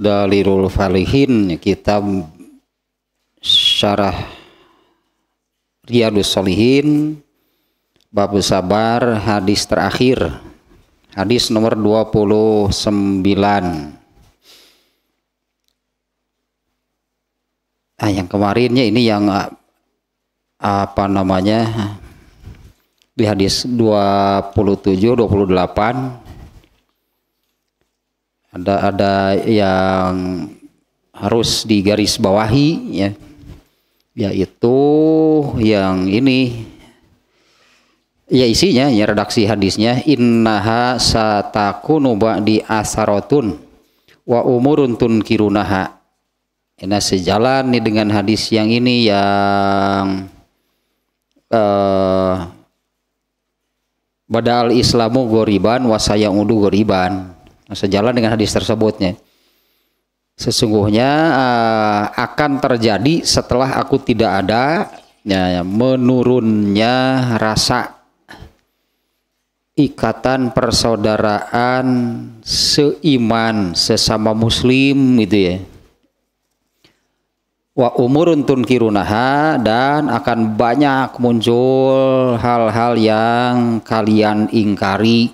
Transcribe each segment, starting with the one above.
Dalilul Falihin kitab syarah Riyadus salihin bab sabar hadis terakhir hadis nomor 29 ah yang kemarinnya ini yang ah, apa namanya di hadis 27 28 ada ada yang harus digaris bawahi ya yaitu yang ini ya isinya ya redaksi hadisnya innaha satakunu ba'di asaratun wa umurun tunkirunaha ini sejalan nih dengan hadis yang ini yang uh, badal islamu goriban wasaya udu goriban sejalan dengan hadis tersebutnya. Sesungguhnya uh, akan terjadi setelah aku tidak ada ya, menurunnya rasa ikatan persaudaraan seiman sesama muslim itu ya wa umurun tunkirunaha dan akan banyak muncul hal-hal yang kalian ingkari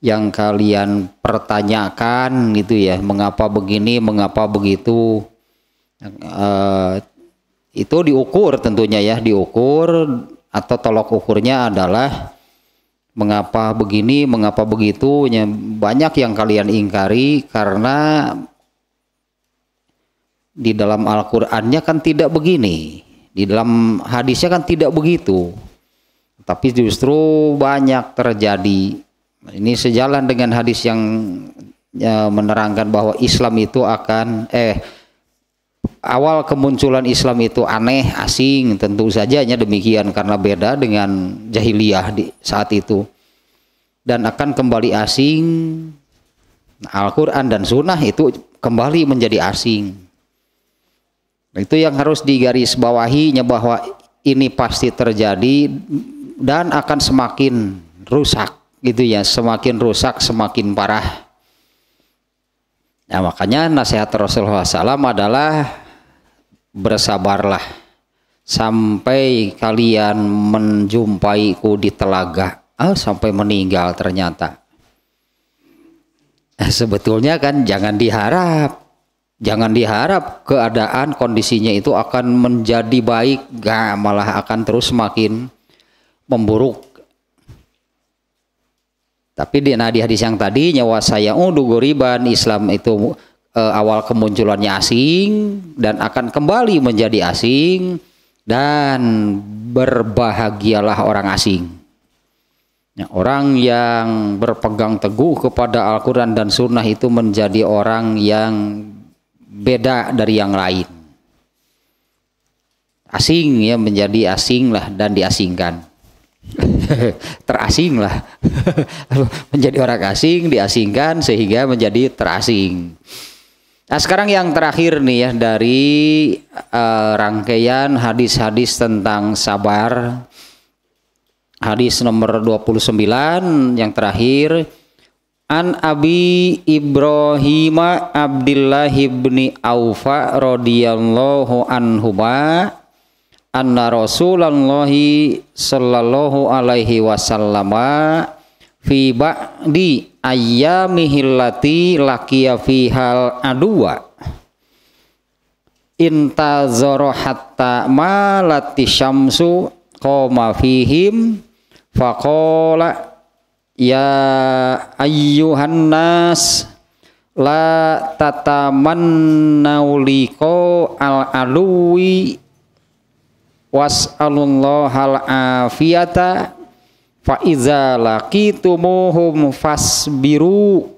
yang kalian pertanyakan gitu ya mengapa begini mengapa begitu e, itu diukur tentunya ya diukur atau tolok ukurnya adalah mengapa begini mengapa begitu banyak yang kalian ingkari karena di dalam Al-Qur'annya kan tidak begini di dalam hadisnya kan tidak begitu tapi justru banyak terjadi ini sejalan dengan hadis yang ya, menerangkan bahwa Islam itu akan eh awal kemunculan Islam itu aneh, asing, tentu saja hanya demikian karena beda dengan jahiliyah di saat itu. Dan akan kembali asing. Nah, Al-Qur'an dan sunnah itu kembali menjadi asing. Nah, itu yang harus digarisbawahinya bahwa ini pasti terjadi dan akan semakin rusak gitu ya semakin rusak semakin parah nah makanya nasihat Rasulullah SAW adalah bersabarlah sampai kalian menjumpaiku di telaga ah, sampai meninggal ternyata nah, sebetulnya kan jangan diharap jangan diharap keadaan kondisinya itu akan menjadi baik gak malah akan terus semakin memburuk tapi di, nah di hadis yang tadi nyawa saya udu oh, goriban Islam itu e, awal kemunculannya asing dan akan kembali menjadi asing dan berbahagialah orang asing. Ya, orang yang berpegang teguh kepada Al-Quran dan Sunnah itu menjadi orang yang beda dari yang lain. Asing ya menjadi asing lah dan diasingkan. terasing lah menjadi orang asing diasingkan sehingga menjadi terasing nah sekarang yang terakhir nih ya dari uh, rangkaian hadis-hadis tentang sabar hadis nomor 29 yang terakhir An Abi Ibrahima Abdullah ibni Aufa radhiyallahu anhuma anna Rasulullah sallallahu alaihi wasallam fi ba'di ayyamihil lati laqiya fihal adwa intazara hatta malati syamsu qoma fihim faqala ya ayyuhan nas la tatamannaw liqa al alwi was'alullahal afiyata fa idza laqitumuhum fasbiru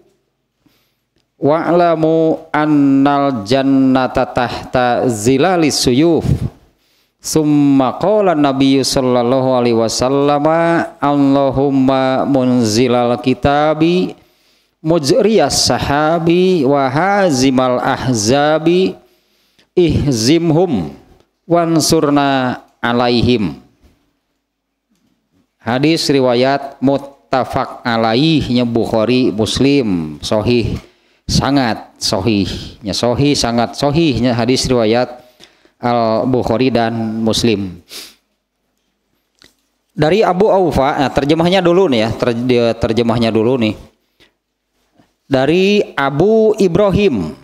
wa'lamu annal jannata tahta zilalis suyuf summa qala nabiyyu sallallahu alaihi wasallam Allahumma munzilal kitabi mujriyas sahabi wa hazimal ahzabi ihzimhum wansurna alaihim hadis riwayat muttafaq alaihnya Bukhari Muslim sohih sangat sohihnya sohih sangat sohihnya hadis riwayat Al Bukhari dan Muslim dari Abu Aufa nah terjemahnya dulu nih ya terjemahnya dulu nih dari Abu Ibrahim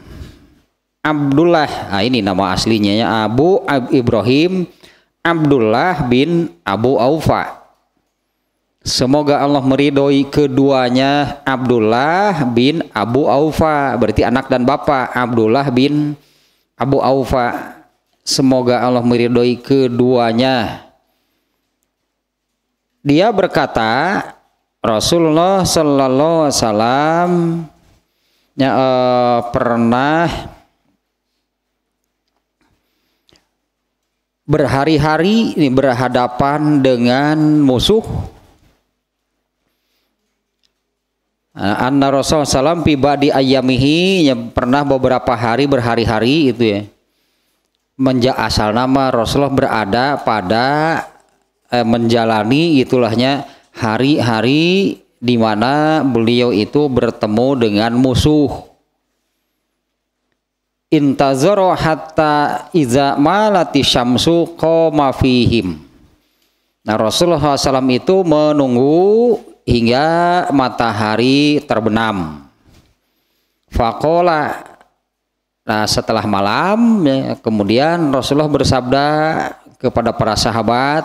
Abdullah. Nah, ini nama aslinya ya Abu Ab Ibrahim Abdullah bin Abu Aufa. Semoga Allah meridhoi keduanya Abdullah bin Abu Aufa. Berarti anak dan bapak Abdullah bin Abu Aufa. Semoga Allah meridhoi keduanya. Dia berkata, Rasulullah sallallahu alaihi wasallam ya, uh, pernah berhari-hari ini berhadapan dengan musuh Anna Rasul Salam tiba di ayamihi yang pernah beberapa hari berhari-hari itu ya menja asal nama Rasulullah berada pada eh, menjalani itulahnya hari-hari di mana beliau itu bertemu dengan musuh intazoro hatta iza malati syamsu koma fihim nah Rasulullah SAW itu menunggu hingga matahari terbenam fakola nah setelah malam ya, kemudian Rasulullah bersabda kepada para sahabat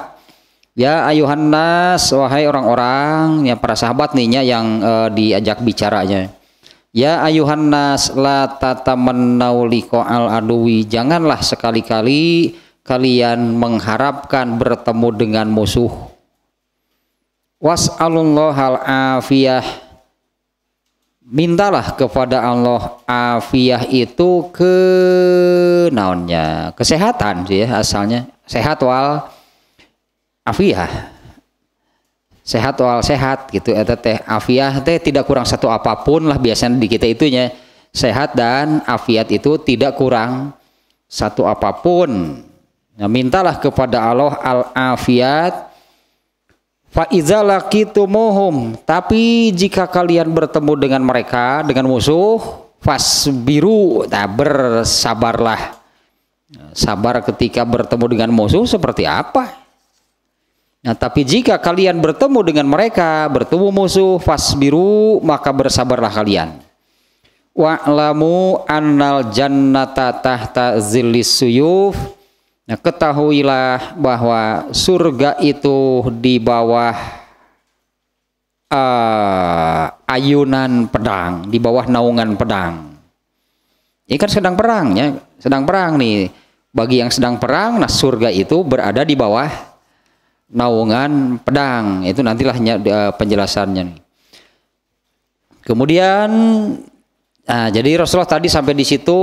ya ayuhan nas wahai orang-orang ya para sahabat nihnya yang eh, diajak bicaranya Ya ayuhan nas la tatamannau liqa'al aduwi. Janganlah sekali-kali kalian mengharapkan bertemu dengan musuh. Was'alullahal afiyah. Mintalah kepada Allah afiyah itu ke naonnya, kesehatan sih ya, asalnya. Sehat wal afiyah sehat wal sehat gitu eta eh, teh afiah teh tidak kurang satu apapun lah biasanya di kita itunya sehat dan afiat itu tidak kurang satu apapun nah, mintalah kepada Allah al afiat faizalakitumuhum tapi jika kalian bertemu dengan mereka dengan musuh fasbiru nah bersabarlah nah, sabar ketika bertemu dengan musuh seperti apa Nah, tapi jika kalian bertemu dengan mereka, bertemu musuh, fasbiru, maka bersabarlah kalian. Wa'lamu annal jannata tahta zillis suyuf. Nah, ketahuilah bahwa surga itu di bawah uh, ayunan pedang, di bawah naungan pedang. Ini kan sedang perang ya, sedang perang nih. Bagi yang sedang perang, nah surga itu berada di bawah naungan pedang. Itu nantilah eh, penjelasannya. Kemudian nah, jadi Rasulullah tadi sampai di situ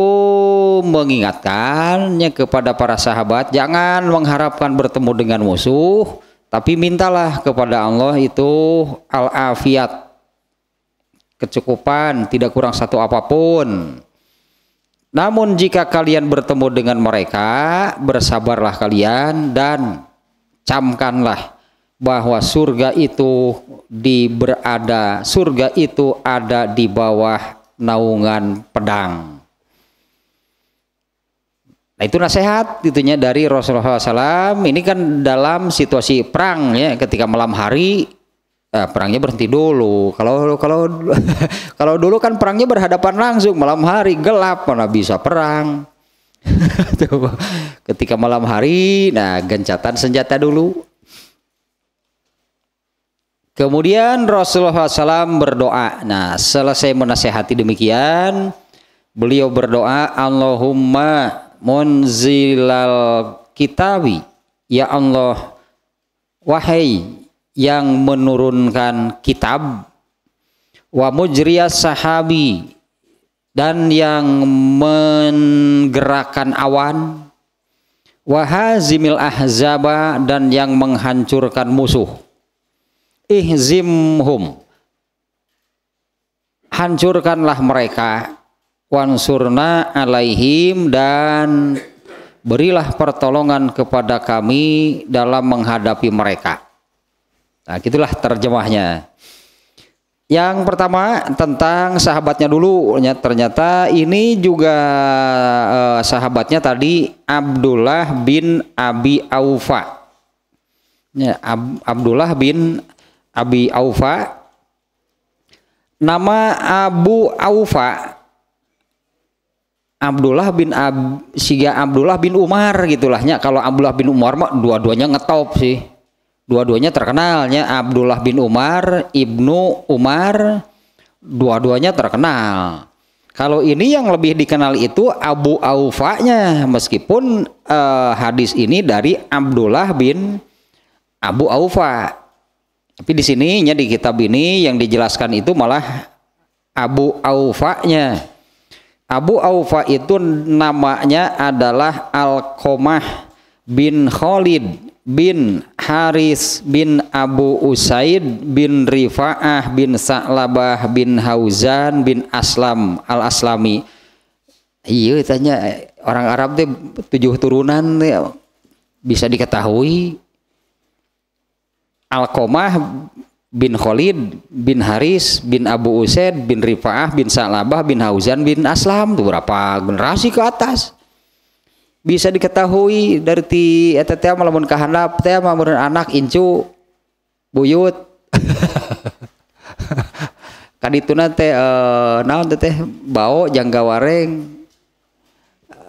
mengingatkannya kepada para sahabat jangan mengharapkan bertemu dengan musuh tapi mintalah kepada Allah itu al-afiat kecukupan tidak kurang satu apapun namun jika kalian bertemu dengan mereka bersabarlah kalian dan camkanlah bahwa surga itu di berada surga itu ada di bawah naungan pedang. Nah itu nasihat itunya dari Rasulullah SAW. Ini kan dalam situasi perang ya ketika malam hari eh, perangnya berhenti dulu. Kalau kalau kalau dulu kan perangnya berhadapan langsung malam hari gelap mana bisa perang. Ketika malam hari, nah gencatan senjata dulu. Kemudian Rasulullah SAW berdoa. Nah, selesai menasehati demikian, beliau berdoa, Allahumma munzilal kitabi, ya Allah, wahai yang menurunkan kitab, wa mujriya sahabi, dan yang menggerakkan awan wahazimil ahzaba dan yang menghancurkan musuh ihzimhum hancurkanlah mereka wansurna alaihim dan berilah pertolongan kepada kami dalam menghadapi mereka nah itulah terjemahnya yang pertama tentang sahabatnya dulu ya, ternyata ini juga eh, sahabatnya tadi Abdullah bin Abi Aufa. Ya, Ab Abdullah bin Abi Aufa. Nama Abu Aufa Abdullah bin Ab, Siga Abdullah bin Umar gitulahnya. Kalau Abdullah bin Umar dua-duanya ngetop sih dua-duanya terkenalnya Abdullah bin Umar, Ibnu Umar, dua-duanya terkenal. Kalau ini yang lebih dikenal itu Abu Aufanya meskipun eh, hadis ini dari Abdullah bin Abu Aufa. Tapi di sininya di kitab ini yang dijelaskan itu malah Abu Aufanya. Abu Aufa itu namanya adalah Al Al-Qomah bin Khalid bin Haris bin Abu Usaid bin Rifa'ah bin Sa'labah bin Hauzan bin Aslam al-Aslami iya tanya orang Arab tuh tujuh turunan tuh bisa diketahui Al Komah bin Khalid bin Haris bin Abu Usaid bin Rifa'ah bin Sa'labah bin Hauzan bin Aslam tuh berapa generasi ke atas bisa diketahui dari ti eta teh lamun handap teh mah anak incu buyut kadituna teh uh, naon teh bao jangga wareng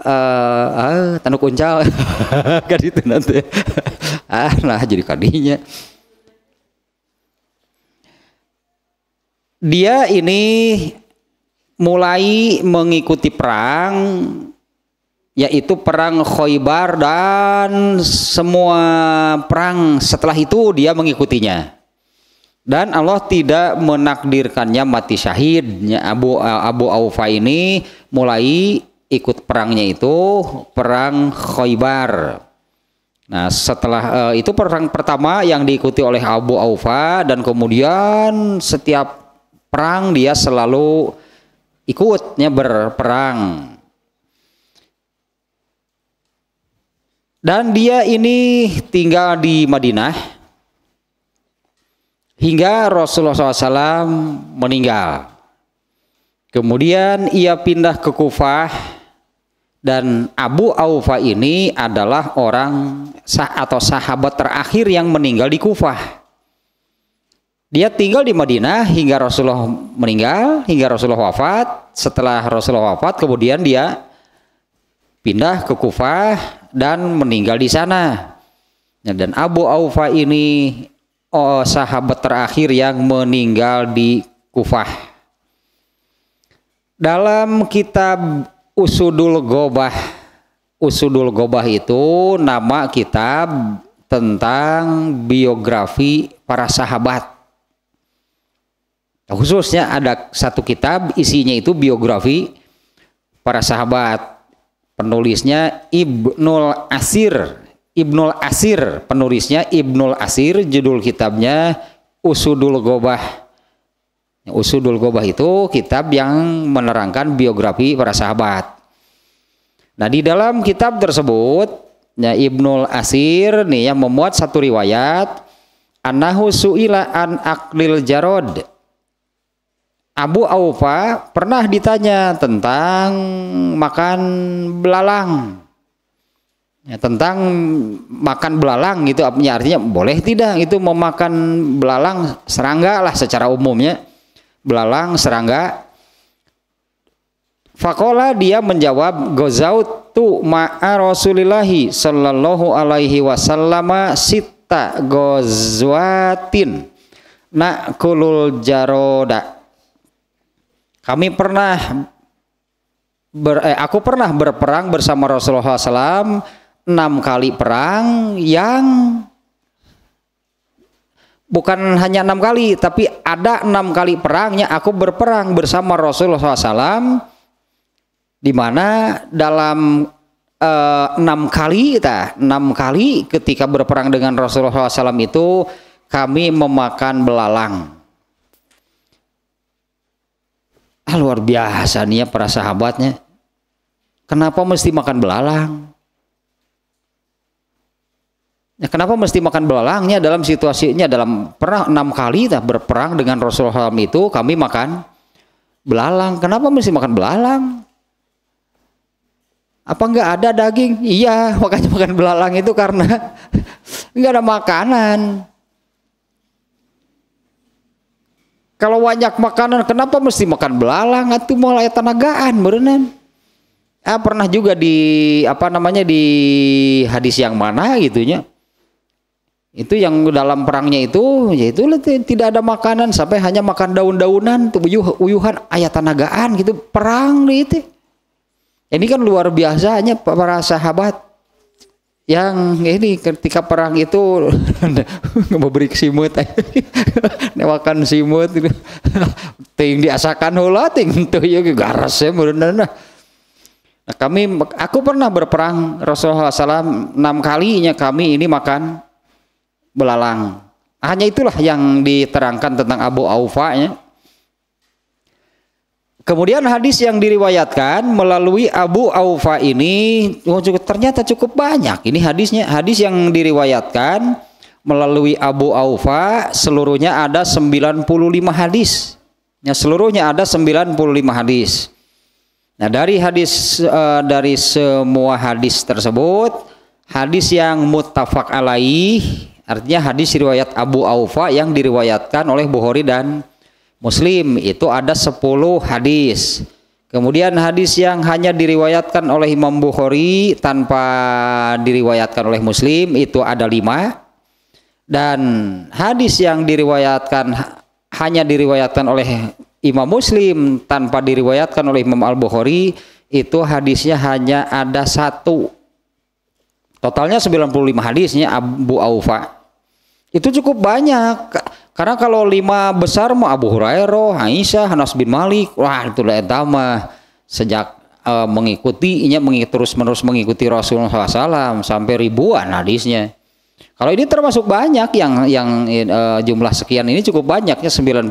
eh uh, ah, eh, tanduk uncal kadituna teh ah nah jadi kadinya dia ini mulai mengikuti perang yaitu perang Khoibar dan semua perang setelah itu dia mengikutinya dan Allah tidak menakdirkannya mati syahid Abu Abu Aufa ini mulai ikut perangnya itu perang Khoibar Nah, setelah uh, itu perang pertama yang diikuti oleh Abu Aufa dan kemudian setiap perang dia selalu ikutnya berperang. Dan dia ini tinggal di Madinah hingga Rasulullah SAW meninggal. Kemudian ia pindah ke Kufah dan Abu Aufa ini adalah orang sah atau sahabat terakhir yang meninggal di Kufah. Dia tinggal di Madinah hingga Rasulullah meninggal, hingga Rasulullah wafat. Setelah Rasulullah wafat, kemudian dia pindah ke Kufah dan meninggal di sana. Ya, dan Abu Aufa ini oh, sahabat terakhir yang meninggal di Kufah. Dalam kitab Usudul Gobah, Usudul Gobah itu nama kitab tentang biografi para sahabat. Khususnya ada satu kitab isinya itu biografi para sahabat penulisnya Ibnul Asir Ibnul Asir penulisnya Ibnul Asir judul kitabnya Usudul Gobah Usudul Gobah itu kitab yang menerangkan biografi para sahabat nah di dalam kitab tersebut ya Ibnul Asir nih yang memuat satu riwayat Anahu su'ila an aklil jarod Abu Aufa pernah ditanya tentang makan belalang. Ya, tentang makan belalang gitu artinya boleh tidak itu memakan belalang serangga lah secara umumnya belalang serangga Fakola dia menjawab gozautu ma'a rasulillahi sallallahu alaihi wasallama sita gozwatin nakulul jaroda kami pernah ber, eh, aku pernah berperang bersama Rasulullah SAW enam kali perang yang bukan hanya enam kali tapi ada enam kali perangnya aku berperang bersama Rasulullah SAW di mana dalam eh, enam kali kita enam kali ketika berperang dengan Rasulullah SAW itu kami memakan belalang ah, luar biasa nih ya para sahabatnya kenapa mesti makan belalang ya, kenapa mesti makan belalangnya dalam situasinya dalam perang enam kali dah berperang dengan Rasulullah SAW itu kami makan belalang kenapa mesti makan belalang apa enggak ada daging iya makanya makan belalang itu karena enggak ada makanan Kalau banyak makanan, kenapa mesti makan belalang? Atau mulai tenagaan, berenang. Ah, pernah juga di apa namanya di hadis yang mana gitunya. Itu yang dalam perangnya itu yaitu tidak ada makanan sampai hanya makan daun-daunan, tubuh uyuhan ayat tenagaan gitu perang itu. Ini kan luar biasanya para sahabat yang ini ketika perang itu memberi simut newakan simut gitu. ting diasakan hula ting tuh ya gitu. garas ya nah, kami aku pernah berperang Rasulullah SAW enam kalinya kami ini makan belalang hanya itulah yang diterangkan tentang Abu Aufa ya Kemudian hadis yang diriwayatkan melalui Abu Aufa ini oh, ternyata cukup banyak. Ini hadisnya hadis yang diriwayatkan melalui Abu Aufa seluruhnya ada 95 hadis. Ya, seluruhnya ada 95 hadis. Nah, dari hadis eh, dari semua hadis tersebut, hadis yang muttafaq alaih artinya hadis riwayat Abu Aufa yang diriwayatkan oleh Bukhari dan Muslim itu ada 10 hadis. Kemudian hadis yang hanya diriwayatkan oleh Imam Bukhari tanpa diriwayatkan oleh Muslim itu ada lima. Dan hadis yang diriwayatkan hanya diriwayatkan oleh Imam Muslim tanpa diriwayatkan oleh Imam Al-Bukhari itu hadisnya hanya ada satu. Totalnya 95 hadisnya Abu Aufa. Itu cukup banyak karena kalau lima besar mah Abu Hurairah, Aisyah, Anas bin Malik, wah itu lah mah sejak mengikuti ini mengikuti, terus menerus mengikuti Rasulullah SAW sampai ribuan hadisnya. Kalau ini termasuk banyak yang yang e, jumlah sekian ini cukup banyaknya 95.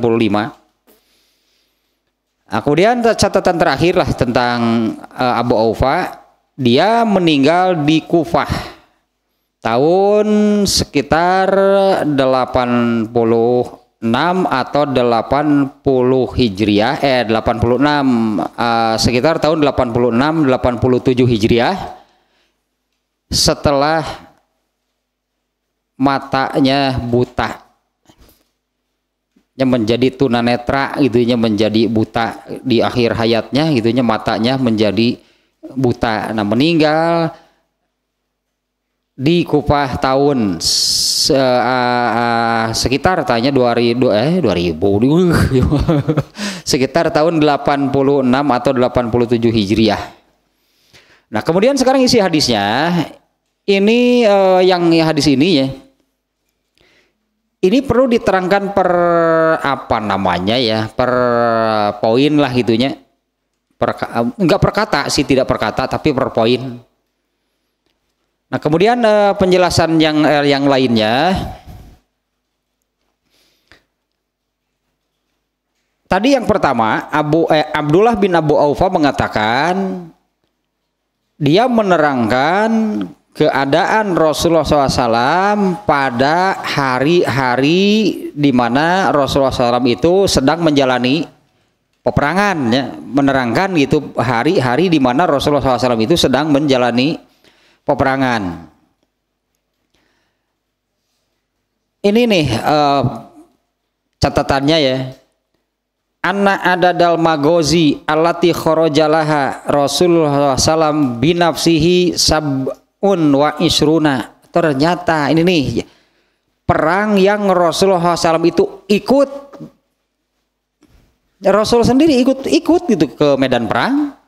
Nah, kemudian catatan terakhir lah tentang e, Abu Aufa, dia meninggal di Kufah tahun sekitar 86 atau 80 Hijriah eh 86 uh, eh, sekitar tahun 86 87 Hijriah setelah matanya buta yang menjadi tunanetra gitunya menjadi buta di akhir hayatnya gitunya matanya menjadi buta nah meninggal di Kupah tahun se, uh, uh, sekitar tanya 2000 eh 2000 sekitar tahun 86 atau 87 Hijriah. Nah, kemudian sekarang isi hadisnya ini uh, yang ya hadis ini ya. Ini perlu diterangkan per apa namanya ya, per poin lah gitunya. Per, enggak perkata sih tidak perkata tapi per poin Nah, kemudian uh, penjelasan yang uh, yang lainnya Tadi yang pertama, Abu eh, Abdullah bin Abu Aufa mengatakan dia menerangkan keadaan Rasulullah SAW pada hari-hari di mana Rasulullah SAW itu sedang menjalani peperangan, ya. menerangkan gitu hari-hari di mana Rasulullah SAW itu sedang menjalani peperangan. Ini nih uh, catatannya ya. Anna ada dal magozi alati khorojalaha Rasulullah SAW binafsihi sabun wa isruna. Ternyata ini nih perang yang Rasulullah SAW itu ikut Rasul sendiri ikut ikut gitu ke medan perang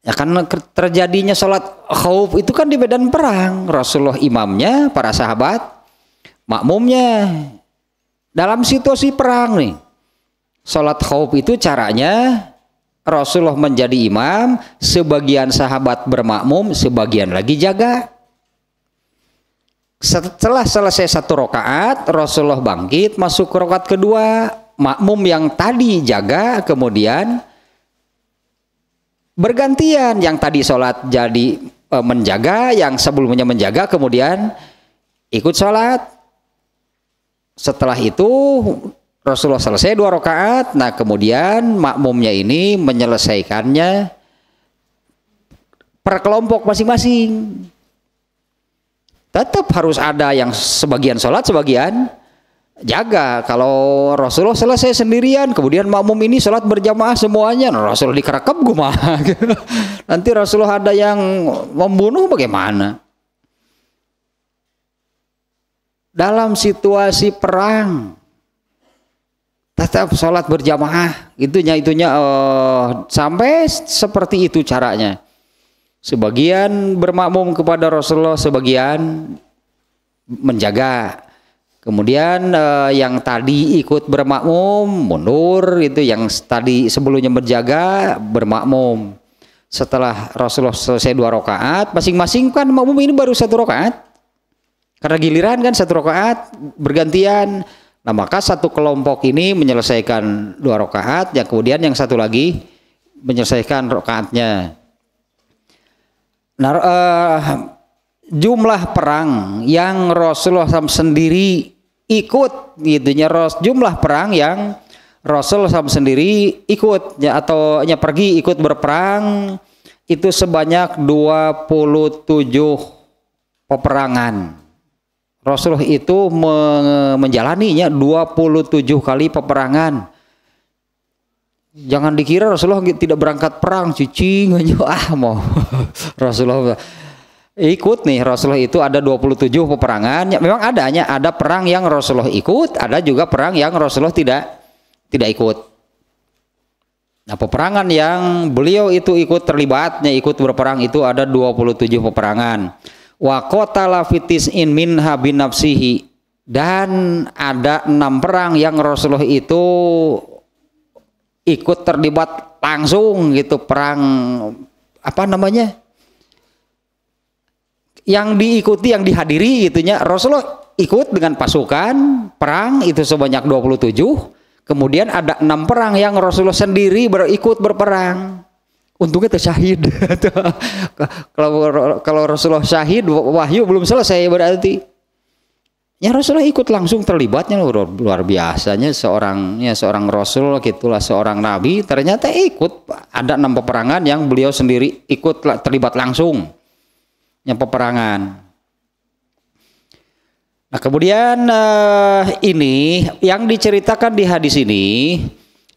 Ya karena terjadinya sholat khauf itu kan di medan perang. Rasulullah imamnya, para sahabat, makmumnya. Dalam situasi perang nih. Sholat khauf itu caranya Rasulullah menjadi imam, sebagian sahabat bermakmum, sebagian lagi jaga. Setelah selesai satu rokaat, Rasulullah bangkit masuk ke rokaat kedua. Makmum yang tadi jaga kemudian bergantian yang tadi sholat jadi e, menjaga yang sebelumnya menjaga kemudian ikut sholat setelah itu Rasulullah selesai dua rakaat nah kemudian makmumnya ini menyelesaikannya per kelompok masing-masing tetap harus ada yang sebagian sholat sebagian jaga kalau Rasulullah selesai sendirian kemudian makmum ini sholat berjamaah semuanya nah, Rasulullah dikerekap gue nanti Rasulullah ada yang membunuh bagaimana dalam situasi perang tetap sholat berjamaah itunya itunya oh, sampai seperti itu caranya sebagian bermakmum kepada Rasulullah sebagian menjaga Kemudian eh, yang tadi ikut bermakmum mundur itu yang tadi sebelumnya berjaga bermakmum. Setelah Rasulullah selesai dua rakaat, masing-masing kan makmum ini baru satu rakaat. Karena giliran kan satu rakaat bergantian. Nah, maka satu kelompok ini menyelesaikan dua rakaat, yang kemudian yang satu lagi menyelesaikan rakaatnya. Nah, eh, jumlah perang yang Rasulullah SAW sendiri ikut gitu gitunya jumlah perang yang Rasul SAW sendiri ikut ya, atau ya, pergi ikut berperang itu sebanyak 27 peperangan. Rasulullah itu menjalaninya 27 kali peperangan. Jangan dikira Rasulullah tidak berangkat perang, cuci aja ah mau. Rasulullah ikut nih Rasulullah itu ada 27 peperangan ya, memang adanya ada perang yang Rasulullah ikut ada juga perang yang Rasulullah tidak tidak ikut nah peperangan yang beliau itu ikut terlibatnya ikut berperang itu ada 27 peperangan wa qatala in minha binafsihi dan ada enam perang yang Rasulullah itu ikut terlibat langsung gitu perang apa namanya yang diikuti yang dihadiri itunya Rasulullah ikut dengan pasukan perang itu sebanyak 27 kemudian ada enam perang yang Rasulullah sendiri berikut berperang untungnya syahid kalau kalau Rasulullah syahid wahyu belum selesai berarti ya Rasulullah ikut langsung terlibatnya luar, luar biasanya seorang ya seorang Rasul gitulah seorang Nabi ternyata ikut ada enam peperangan yang beliau sendiri ikut terlibat langsung yang peperangan. Nah, kemudian uh, ini yang diceritakan di hadis ini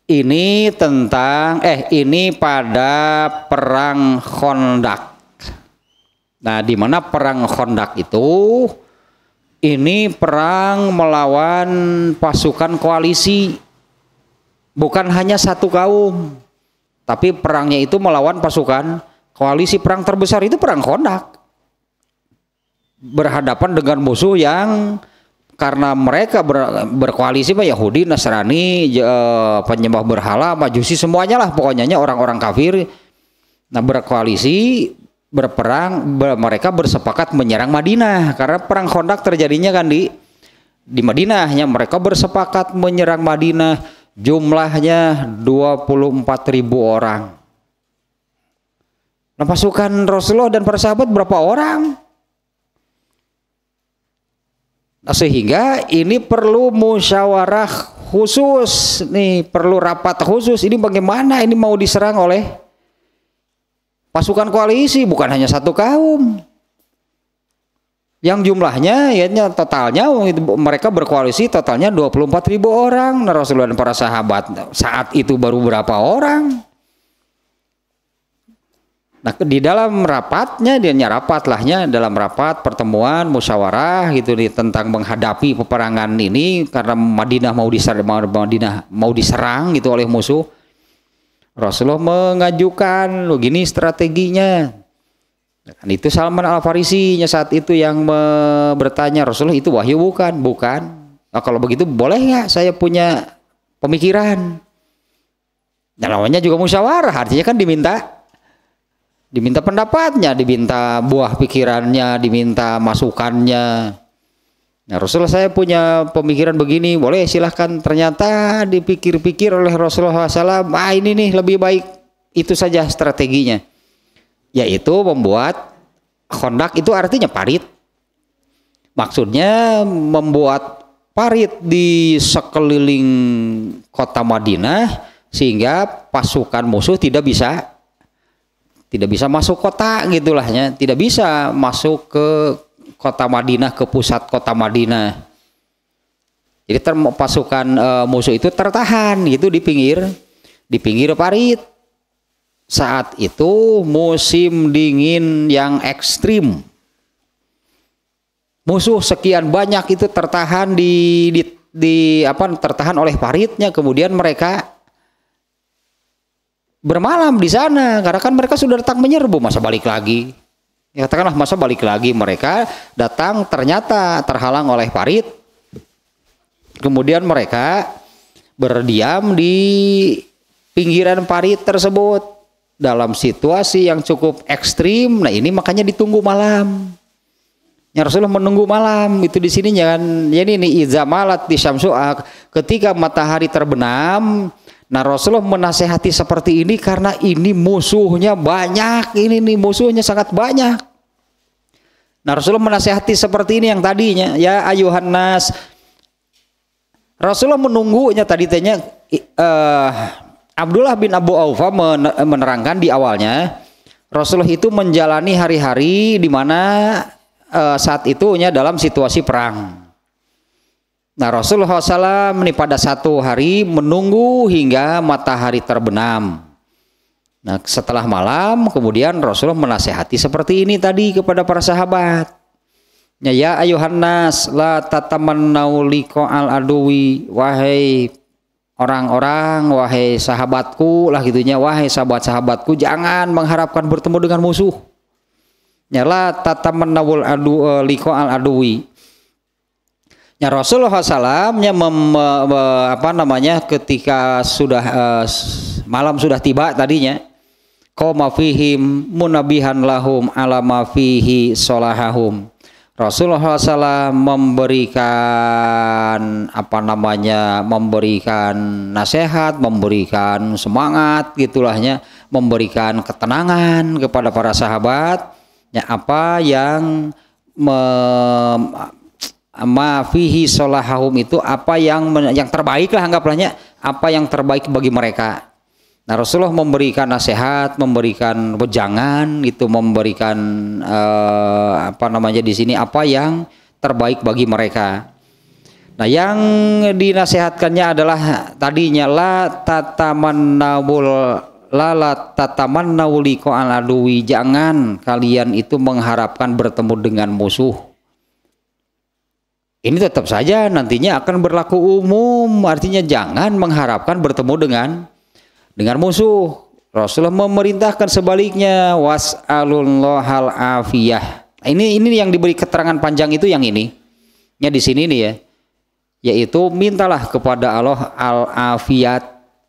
ini tentang eh ini pada perang Kondak. Nah, di mana perang Kondak itu ini perang melawan pasukan koalisi bukan hanya satu kaum, tapi perangnya itu melawan pasukan koalisi perang terbesar itu perang Kondak berhadapan dengan musuh yang karena mereka ber, berkoalisi mah Yahudi, Nasrani, je, eh, penyembah berhala, Majusi semuanya lah pokoknya orang-orang kafir. Nah, berkoalisi, berperang, ber, mereka bersepakat menyerang Madinah karena perang Khandaq terjadinya kan di di Madinah yang mereka bersepakat menyerang Madinah jumlahnya empat ribu orang. Nah, pasukan Rasulullah dan para sahabat berapa orang? nah sehingga ini perlu musyawarah khusus nih perlu rapat khusus ini bagaimana ini mau diserang oleh pasukan koalisi bukan hanya satu kaum yang jumlahnya ya totalnya mereka berkoalisi totalnya empat ribu orang Rasulullah dan para sahabat saat itu baru berapa orang Nah, di dalam rapatnya dia rapat lahnya dalam rapat pertemuan musyawarah gitu nih tentang menghadapi peperangan ini karena Madinah mau diserang Madinah mau diserang gitu oleh musuh. Rasulullah mengajukan lo gini strateginya. Dan itu Salman Al Farisinya saat itu yang bertanya Rasulullah itu wahyu bukan? Bukan. Nah, kalau begitu boleh nggak saya punya pemikiran? Dan namanya juga musyawarah artinya kan diminta diminta pendapatnya diminta buah pikirannya diminta masukannya Nah, Rasulullah saya punya pemikiran begini, boleh silahkan. Ternyata dipikir-pikir oleh Rasulullah SAW, ah ini nih lebih baik. Itu saja strateginya. Yaitu membuat kondak itu artinya parit. Maksudnya membuat parit di sekeliling kota Madinah sehingga pasukan musuh tidak bisa tidak bisa masuk kota gitulahnya tidak bisa masuk ke kota Madinah ke pusat kota Madinah jadi ter pasukan e, musuh itu tertahan gitu di pinggir di pinggir parit saat itu musim dingin yang ekstrim musuh sekian banyak itu tertahan di, di, di apa tertahan oleh paritnya kemudian mereka bermalam di sana karena kan mereka sudah datang menyerbu masa balik lagi ya katakanlah masa balik lagi mereka datang ternyata terhalang oleh parit kemudian mereka berdiam di pinggiran parit tersebut dalam situasi yang cukup ekstrim nah ini makanya ditunggu malam Ya Rasulullah menunggu malam itu di sini kan. jangan ya ini ini iza malat di syamsu'ak ketika matahari terbenam Nah Rasulullah menasehati seperti ini karena ini musuhnya banyak, ini nih musuhnya sangat banyak. Nah Rasulullah menasehati seperti ini yang tadinya, ya ayuhan nas. Rasulullah menunggunya tadi tanya uh, Abdullah bin Abu Aufa menerangkan di awalnya Rasulullah itu menjalani hari-hari di mana uh, saat itunya dalam situasi perang. Nah Rasulullah SAW ini pada satu hari menunggu hingga matahari terbenam. Nah setelah malam kemudian Rasulullah menasehati seperti ini tadi kepada para sahabat. Ya, ya ayuhan tata la tatamannau al adui wahai orang-orang wahai sahabatku lah gitunya wahai sahabat-sahabatku jangan mengharapkan bertemu dengan musuh. Nyala tatamannau liko al adui eh, Ya Rasulullah SAW ya mem, apa namanya ketika sudah uh, malam sudah tiba tadinya qoma fihim munabihan lahum ala ma fihi solahahum. Rasulullah SAW memberikan apa namanya memberikan nasihat, memberikan semangat gitulahnya, memberikan ketenangan kepada para sahabat ya apa yang me, ma fihi solahahum itu apa yang yang terbaik lah anggaplahnya apa yang terbaik bagi mereka. Nah Rasulullah memberikan nasihat, memberikan wejangan, itu memberikan eh, apa namanya di sini apa yang terbaik bagi mereka. Nah yang dinasehatkannya adalah tadinya la nawul lala tatamannauliko al aladui jangan kalian itu mengharapkan bertemu dengan musuh ini tetap saja nantinya akan berlaku umum artinya jangan mengharapkan bertemu dengan dengan musuh Rasulullah memerintahkan sebaliknya was'alullahal afiyah ini ini yang diberi keterangan panjang itu yang ini ya di sini nih ya yaitu mintalah kepada Allah al afiyat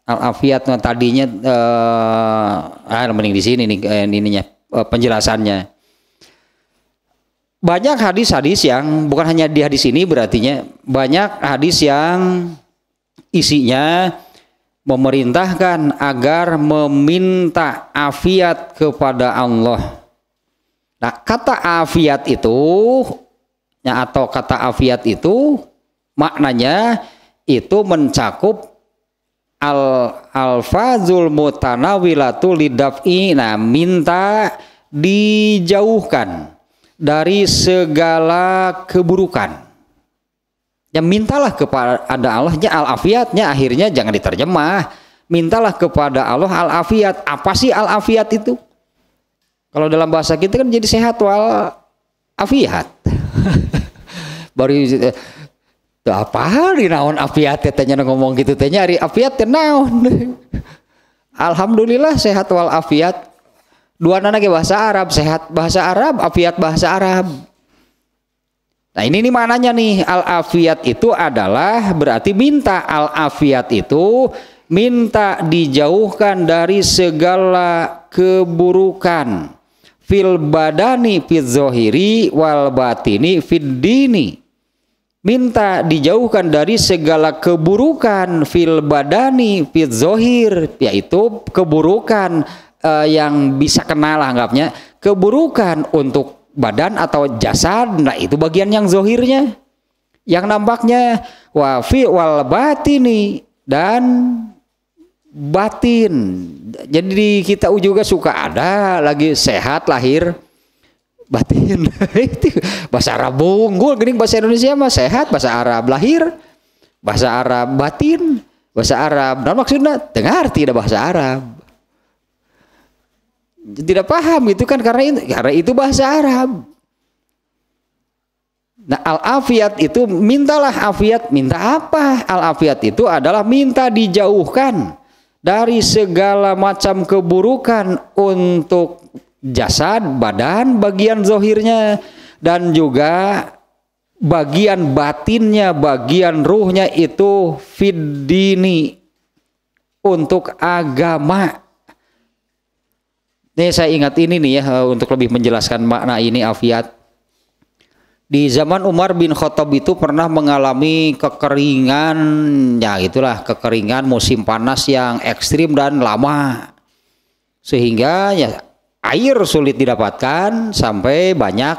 al afiyat nah, tadinya eh, ah mending di sini nih eh, ininya eh, penjelasannya banyak hadis-hadis yang bukan hanya di hadis ini berartinya banyak hadis yang isinya memerintahkan agar meminta afiat kepada Allah. Nah, kata afiat itu ya atau kata afiat itu maknanya itu mencakup al alfazul mutanawilatul lidaf'i nah minta dijauhkan dari segala keburukan. Ya mintalah kepada Allahnya al-afiatnya akhirnya jangan diterjemah. Mintalah kepada Allah al-afiat. Apa sih al-afiat itu? Kalau dalam bahasa kita kan jadi sehat wal afiat. Baru itu eh, apa hari naon afiat tanya ngomong gitu tanya hari afiat naon. Alhamdulillah sehat wal afiat dua nana ke bahasa Arab sehat bahasa Arab afiat bahasa Arab nah ini nih mananya nih al afiat itu adalah berarti minta al afiat itu minta dijauhkan dari segala keburukan fil badani fil zohiri wal batini fid dini minta dijauhkan dari segala keburukan fil badani fil zohir yaitu keburukan uh, yang bisa kenal lah anggapnya keburukan untuk badan atau jasad nah itu bagian yang zohirnya yang nampaknya fi wal batini dan batin jadi kita juga suka ada lagi sehat lahir batin bahasa Arab unggul gini bahasa Indonesia mah sehat bahasa Arab lahir bahasa Arab batin bahasa Arab dan nah maksudnya dengar tidak bahasa Arab tidak paham itu kan karena itu karena itu bahasa Arab. Nah, al-afiat itu mintalah afiat, minta apa? Al-afiat itu adalah minta dijauhkan dari segala macam keburukan untuk jasad, badan, bagian zohirnya dan juga bagian batinnya, bagian ruhnya itu fidini untuk agama Nih saya ingat ini nih ya eh, untuk lebih menjelaskan makna ini afiat. Di zaman Umar bin Khattab itu pernah mengalami kekeringan, ya itulah kekeringan musim panas yang ekstrim dan lama. Sehingga ya air sulit didapatkan sampai banyak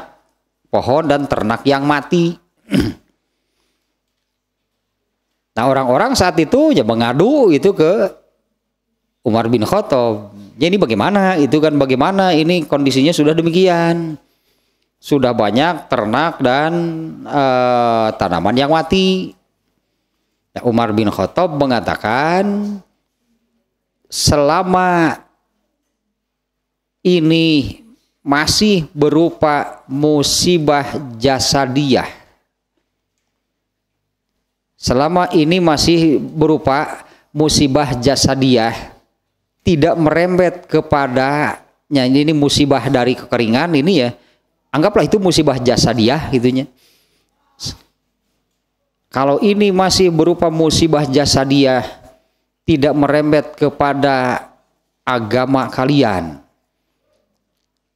pohon dan ternak yang mati. nah orang-orang saat itu ya mengadu itu ke Umar bin Khattab Ya, ini bagaimana itu kan bagaimana ini kondisinya sudah demikian. Sudah banyak ternak dan uh, tanaman yang mati. ya, Umar bin Khattab mengatakan selama ini masih berupa musibah jasadiah. Selama ini masih berupa musibah jasadiah tidak merembet kepada kepadanya ini musibah dari kekeringan ini ya anggaplah itu musibah jasa dia gitunya kalau ini masih berupa musibah jasa dia tidak merembet kepada agama kalian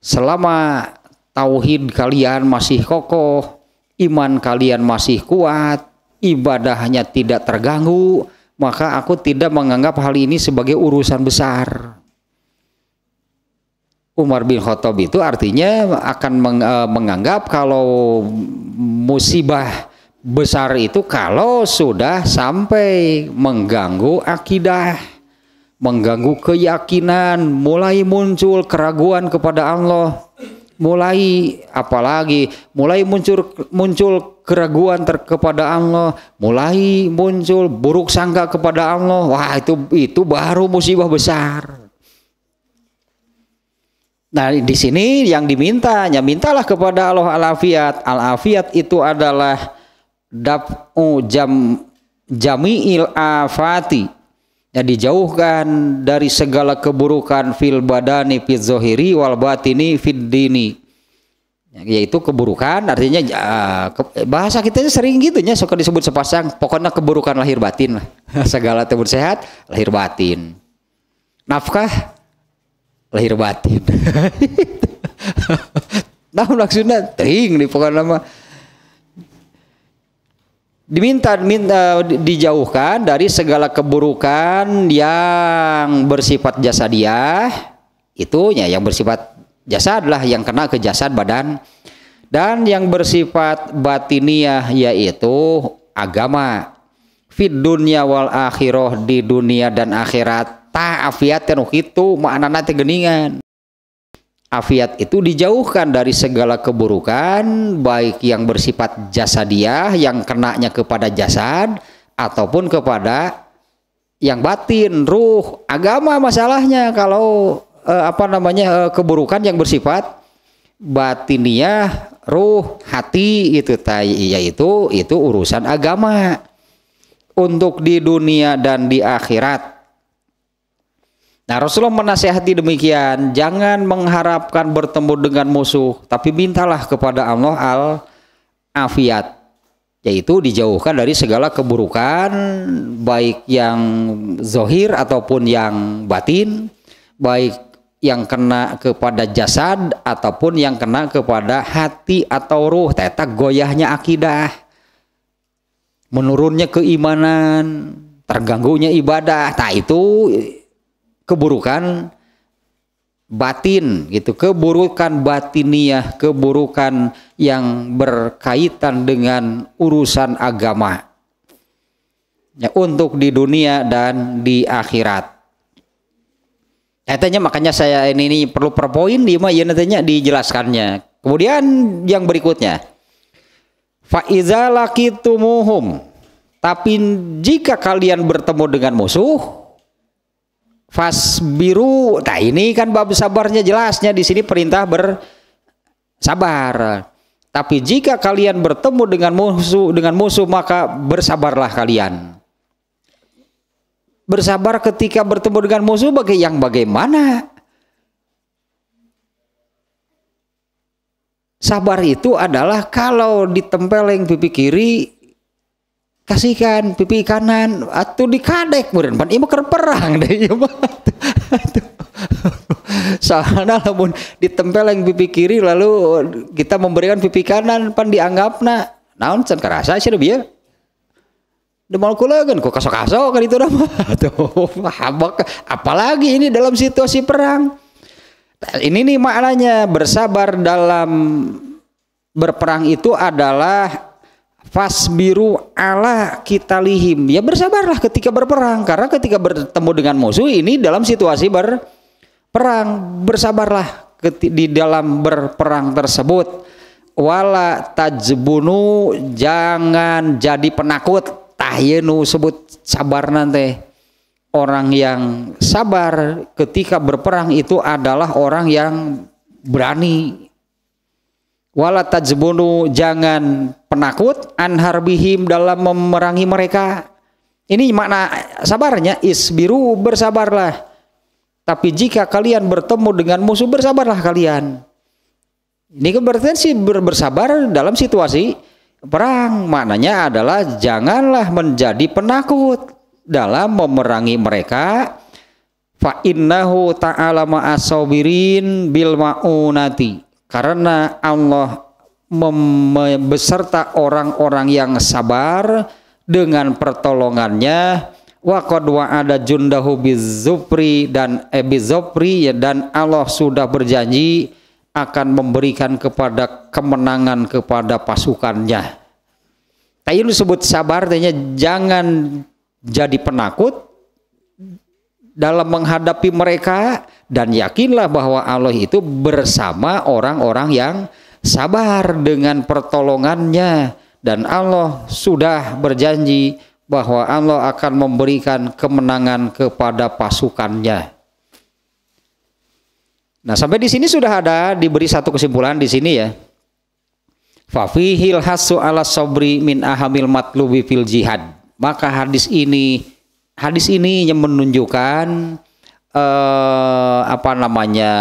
selama tauhid kalian masih kokoh iman kalian masih kuat ibadahnya tidak terganggu maka aku tidak menganggap hal ini sebagai urusan besar. Umar bin Khattab itu artinya akan e, menganggap kalau musibah besar itu kalau sudah sampai mengganggu akidah, mengganggu keyakinan, mulai muncul keraguan kepada Allah mulai apalagi mulai muncul muncul keraguan ter kepada Allah, mulai muncul buruk sangka kepada Allah. Wah, itu itu baru musibah besar. Nah, di sini yang dimintanya, mintalah kepada Allah al afiat al afiat itu adalah dapu jam jami'il afati ya dijauhkan dari segala keburukan fil badani fil zohiri wal batini fid dini ya, yaitu keburukan artinya ya, ke, bahasa kita sering gitu ya suka disebut sepasang pokoknya keburukan lahir batin lah segala tubuh sehat lahir batin nafkah lahir batin nah maksudnya ting nih pokoknya nama diminta minta dijauhkan dari segala keburukan yang bersifat jasadiah itunya yang bersifat jasad lah yang kena ke jasad badan dan yang bersifat batiniah yaitu agama fid dunya wal akhiroh di dunia dan akhirat ta'afiatan oh itu maknana geningan afiat itu dijauhkan dari segala keburukan baik yang bersifat jasadiah yang kenanya kepada jasad ataupun kepada yang batin ruh agama masalahnya kalau eh, apa namanya eh, keburukan yang bersifat batiniah ruh hati itu yaitu itu urusan agama untuk di dunia dan di akhirat Nah, Rasulullah menasehati demikian, jangan mengharapkan bertemu dengan musuh, tapi mintalah kepada Allah al afiat, yaitu dijauhkan dari segala keburukan, baik yang zohir ataupun yang batin, baik yang kena kepada jasad ataupun yang kena kepada hati atau ruh, Tetap goyahnya akidah, menurunnya keimanan, terganggunya ibadah, tak nah, itu keburukan batin gitu keburukan batiniah keburukan yang berkaitan dengan urusan agama ya untuk di dunia dan di akhirat katanya ya, makanya saya ini, ini perlu perpoin di di ya nantinya iya, iya, dijelaskannya kemudian yang berikutnya faizalakitumuhum tapi jika kalian bertemu dengan musuh Fas biru, Nah, ini kan bab sabarnya jelasnya di sini perintah bersabar. Tapi jika kalian bertemu dengan musuh dengan musuh maka bersabarlah kalian. Bersabar ketika bertemu dengan musuh bagi yang bagaimana? Sabar itu adalah kalau ditempel yang pipi kiri kasihkan pipi kanan atau dikadek murid pan ibu kerperang deh ya mah soalnya namun ditempel yang pipi kiri lalu kita memberikan pipi kanan pan na naon can kerasa sih dia demal kulegan kok kasok-kasok kan itu nama tuh habak apalagi ini dalam situasi perang ini nih maknanya bersabar dalam berperang itu adalah Fasbiru ala lihim, Ya bersabarlah ketika berperang karena ketika bertemu dengan musuh ini dalam situasi berperang bersabarlah di dalam berperang tersebut. Wala tajbunu jangan jadi penakut. Tahyenu sebut sabar nanti. Orang yang sabar ketika berperang itu adalah orang yang berani. Wala tajbunu jangan penakut anharbihim dalam memerangi mereka. Ini makna sabarnya isbiru bersabarlah. Tapi jika kalian bertemu dengan musuh bersabarlah kalian. Ini kan sih bersabar dalam situasi perang. Maknanya adalah janganlah menjadi penakut dalam memerangi mereka. Fa innahu ta'ala ma'asabirin bil ma'unati. Karena Allah beserta orang-orang yang sabar dengan pertolongannya qad ada jundahu bizupri dan Ebizupri eh, ya, dan Allah sudah berjanji akan memberikan kepada kemenangan kepada pasukannya. Tayun lu sebut sabar artinya jangan jadi penakut dalam menghadapi mereka dan yakinlah bahwa Allah itu bersama orang-orang yang sabar dengan pertolongannya dan Allah sudah berjanji bahwa Allah akan memberikan kemenangan kepada pasukannya. Nah, sampai di sini sudah ada diberi satu kesimpulan di sini ya. Fafihil hasu ala sobri min ahamil matlubi fil jihad. Maka hadis ini hadis ini yang menunjukkan eh, apa namanya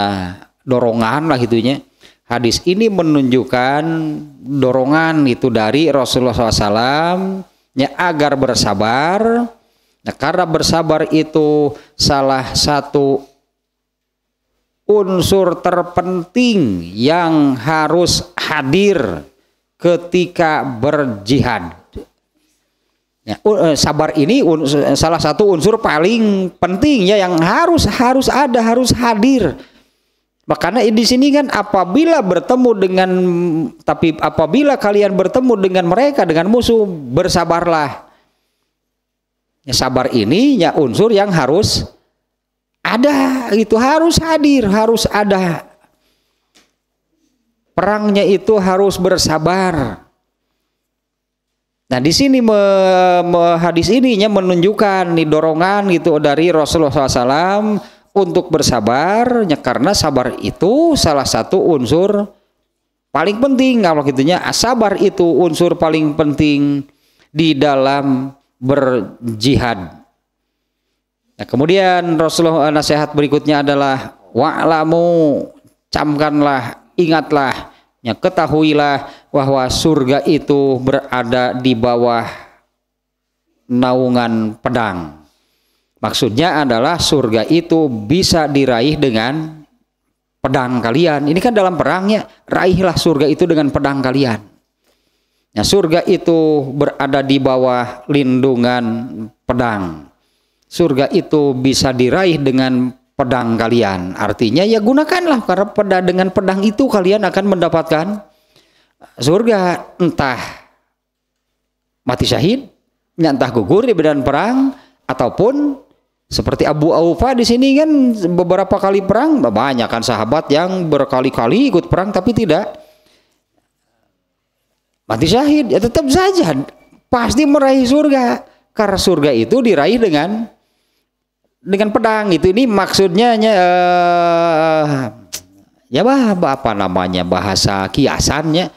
dorongan lah gitunya Hadis ini menunjukkan dorongan itu dari Rasulullah SAW ya, agar bersabar. Nah, karena bersabar itu salah satu unsur terpenting yang harus hadir ketika berjihad. Ya, eh, sabar ini salah satu unsur paling penting ya yang harus harus ada harus hadir Makanya di sini kan apabila bertemu dengan tapi apabila kalian bertemu dengan mereka dengan musuh bersabarlah. Ya, sabar ini ya unsur yang harus ada itu harus hadir, harus ada. Perangnya itu harus bersabar. Nah di sini me, me, hadis ininya menunjukkan nih dorongan gitu dari Rasulullah SAW untuk bersabar ya karena sabar itu salah satu unsur paling penting kalau gitunya sabar itu unsur paling penting di dalam berjihad. Nah, kemudian Rasulullah eh, nasihat berikutnya adalah wa'lamu camkanlah ingatlah ya ketahuilah bahwa surga itu berada di bawah naungan pedang. Maksudnya adalah surga itu bisa diraih dengan pedang kalian. Ini kan dalam perangnya, raihlah surga itu dengan pedang kalian. Nah, surga itu berada di bawah lindungan pedang. Surga itu bisa diraih dengan pedang kalian. Artinya ya gunakanlah karena pedang dengan pedang itu kalian akan mendapatkan surga entah mati syahid, entah gugur di medan perang ataupun seperti Abu Aufa di sini kan beberapa kali perang banyak kan sahabat yang berkali-kali ikut perang tapi tidak mati syahid ya tetap saja pasti meraih surga karena surga itu diraih dengan dengan pedang itu ini maksudnya uh, ya bah, apa namanya bahasa kiasannya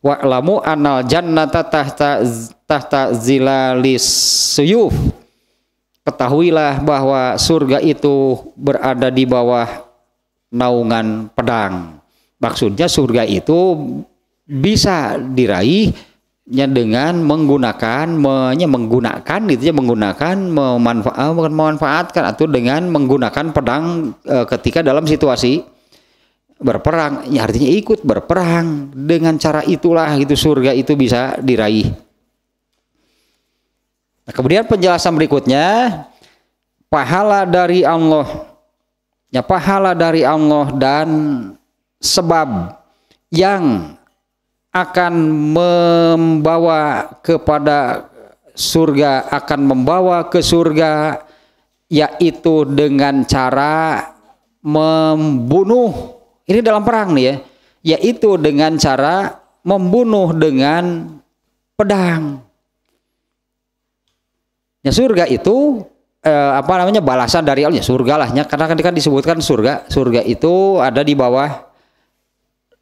wa'lamu anal jannata tahta tahta zilalis suyuf ketahuilah bahwa surga itu berada di bawah naungan pedang. Maksudnya surga itu bisa diraih dengan menggunakan menye, menggunakan gitu ya menggunakan memanfaatkan memanfaatkan atau dengan menggunakan pedang e, ketika dalam situasi berperang ya artinya ikut berperang dengan cara itulah gitu surga itu bisa diraih Nah, kemudian penjelasan berikutnya pahala dari Allah ya pahala dari Allah dan sebab yang akan membawa kepada surga akan membawa ke surga yaitu dengan cara membunuh ini dalam perang nih ya yaitu dengan cara membunuh dengan pedang Ya surga itu eh, apa namanya balasan dari Allah. Ya, surga lahnya karena kan, kan, disebutkan surga. Surga itu ada di bawah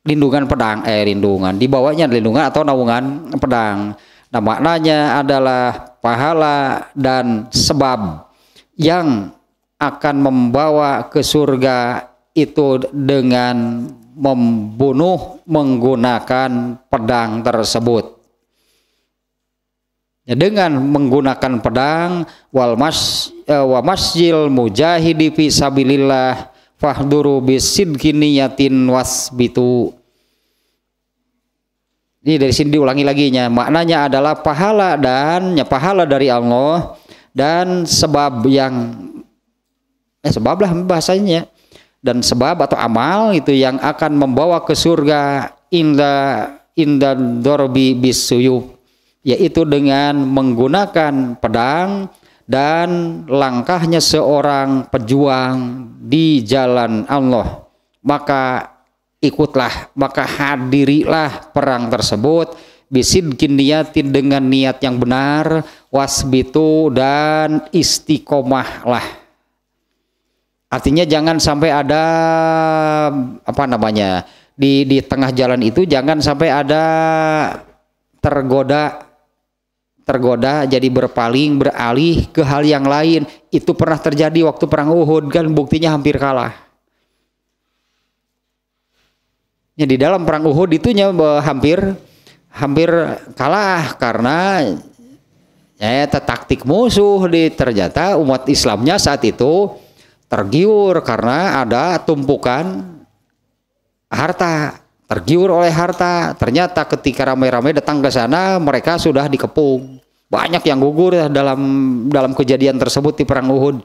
lindungan pedang eh lindungan di bawahnya lindungan atau naungan pedang. Nah maknanya adalah pahala dan sebab yang akan membawa ke surga itu dengan membunuh menggunakan pedang tersebut ya, dengan menggunakan pedang wal mas e, wa masjil mujahidi fi sabilillah fahduru bisidqi wasbitu ini dari sini diulangi lagi nya maknanya adalah pahala dan ya pahala dari Allah dan sebab yang eh sebablah bahasanya ya. dan sebab atau amal itu yang akan membawa ke surga inda inda dorbi bisuyub yaitu dengan menggunakan pedang dan langkahnya seorang pejuang di jalan Allah maka ikutlah maka hadirilah perang tersebut bisidkin niatin dengan niat yang benar wasbitu dan istiqomahlah artinya jangan sampai ada apa namanya di di tengah jalan itu jangan sampai ada tergoda tergoda jadi berpaling beralih ke hal yang lain itu pernah terjadi waktu perang Uhud kan buktinya hampir kalah ya di dalam perang Uhud itu hampir hampir kalah karena ya taktik musuh di ternyata umat Islamnya saat itu tergiur karena ada tumpukan harta tergiur oleh harta. Ternyata ketika ramai-ramai datang ke sana, mereka sudah dikepung. Banyak yang gugur dalam dalam kejadian tersebut di perang Uhud.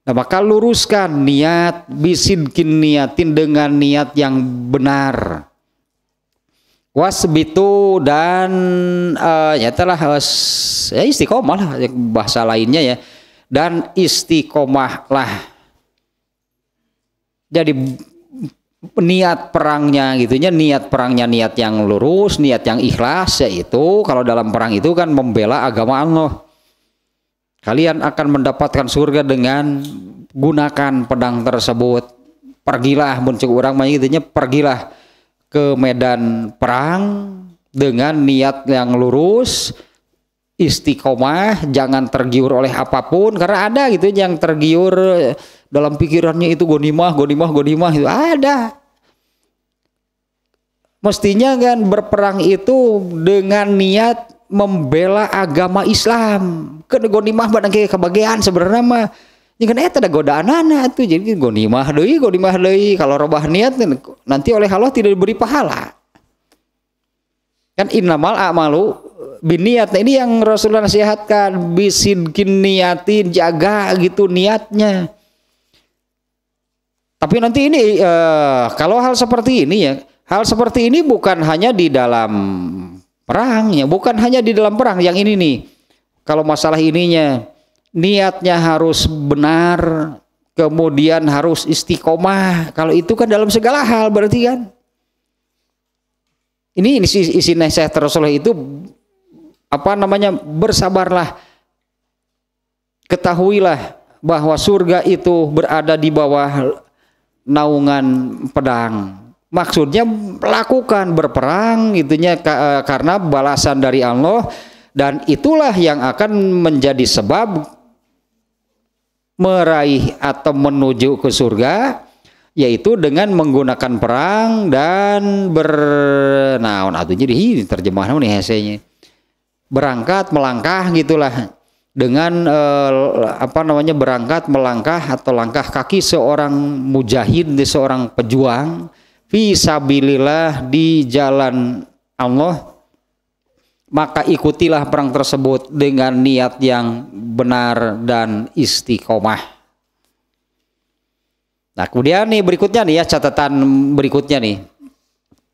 Nah, maka luruskan niat bisinkin niatin dengan niat yang benar. Wasbitu dan uh, ya telah eh, ya istiqomah lah ya bahasa lainnya ya dan lah Jadi niat perangnya gitu ya niat perangnya niat yang lurus niat yang ikhlas yaitu kalau dalam perang itu kan membela agama Allah kalian akan mendapatkan surga dengan gunakan pedang tersebut pergilah muncul orang gitu ya pergilah ke medan perang dengan niat yang lurus istiqomah, jangan tergiur oleh apapun karena ada gitu yang tergiur eh, dalam pikirannya itu gonimah, gonimah, gonimah itu ada. Mestinya kan berperang itu dengan niat membela agama Islam. Kan gonimah badan kayak kebagian sebenarnya mah. Jangan ya kan eta eh, ada godaan anak tuh jadi kan gonimah deui gonimah deui kalau robah niat kan nanti oleh Allah tidak diberi pahala. Kan innamal a'malu biniat ini yang Rasulullah nasihatkan bisinkin niatin jaga gitu niatnya tapi nanti ini eh, kalau hal seperti ini ya hal seperti ini bukan hanya di dalam perang ya bukan hanya di dalam perang yang ini nih kalau masalah ininya niatnya harus benar kemudian harus istiqomah kalau itu kan dalam segala hal berarti kan ini isi, isi nasihat Rasulullah itu apa namanya bersabarlah ketahuilah bahwa surga itu berada di bawah naungan pedang maksudnya lakukan berperang itunya eh, karena balasan dari Allah dan itulah yang akan menjadi sebab meraih atau menuju ke surga yaitu dengan menggunakan perang dan bernaon atau jadi terjemahan nih hasilnya berangkat melangkah gitulah dengan eh, apa namanya berangkat melangkah atau langkah kaki seorang mujahid di seorang pejuang fisabilillah di jalan Allah maka ikutilah perang tersebut dengan niat yang benar dan istiqomah. Nah, kemudian nih berikutnya nih ya catatan berikutnya nih.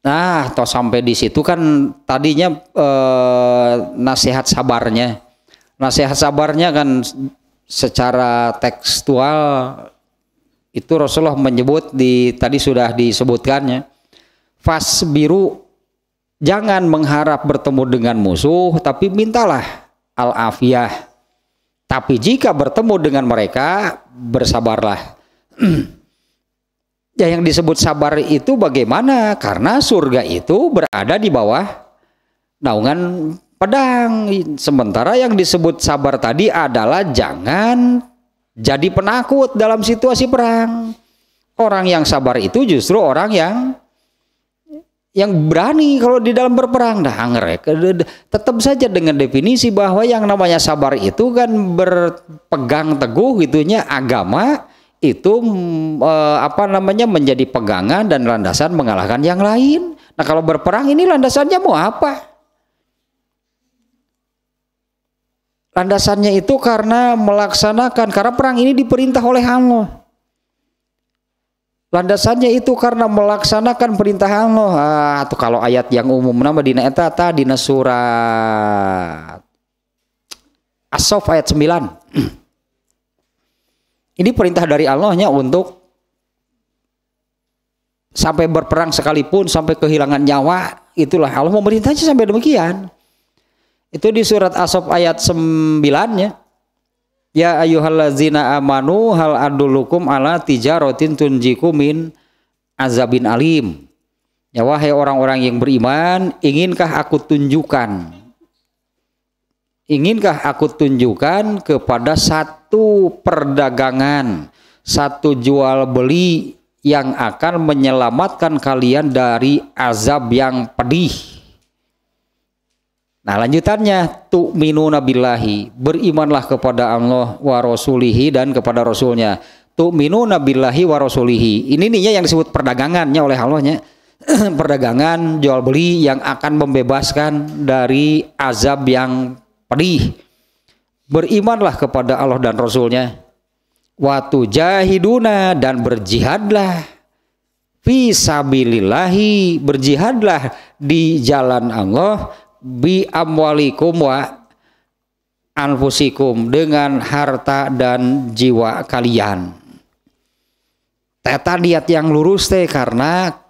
Nah, toh sampai di situ kan tadinya eh, nasihat sabarnya. Nasihat sabarnya kan secara tekstual itu Rasulullah menyebut di tadi sudah disebutkannya. Fas biru jangan mengharap bertemu dengan musuh tapi mintalah al-afiyah. Tapi jika bertemu dengan mereka bersabarlah. Ya yang disebut sabar itu bagaimana? Karena surga itu berada di bawah naungan pedang. Sementara yang disebut sabar tadi adalah jangan jadi penakut dalam situasi perang. Orang yang sabar itu justru orang yang yang berani kalau di dalam berperang dah anggrek tetap saja dengan definisi bahwa yang namanya sabar itu kan berpegang teguh gitunya agama itu e, apa namanya menjadi pegangan dan landasan mengalahkan yang lain. Nah, kalau berperang ini landasannya mau apa? Landasannya itu karena melaksanakan karena perang ini diperintah oleh Allah. Landasannya itu karena melaksanakan perintah Allah. Ah, atau kalau ayat yang umum nama dina etata dina surat Asof ayat 9. Ini perintah dari Allahnya untuk sampai berperang sekalipun sampai kehilangan nyawa itulah Allah memerintahnya sampai demikian. Itu di surat Asop ayat 9 ya. Ya ayyuhallazina amanu hal adulukum ala tijaratin tunjikum min azabin alim. Ya wahai orang-orang yang beriman, inginkah aku tunjukkan inginkah aku tunjukkan kepada saat satu perdagangan, satu jual beli yang akan menyelamatkan kalian dari azab yang pedih. Nah lanjutannya tu'minuna nabilahi, berimanlah kepada Allah wa rasulihi dan kepada rasulnya tu'minuna nabilahi wa rasulihi ini nih ya yang disebut perdagangannya oleh Allahnya perdagangan jual beli yang akan membebaskan dari azab yang pedih Berimanlah kepada Allah dan Rasulnya. Watu jahiduna dan berjihadlah. Fisabilillahi berjihadlah di jalan Allah bi amwalikum wa anfusikum dengan harta dan jiwa kalian. Teta lihat yang lurus teh karena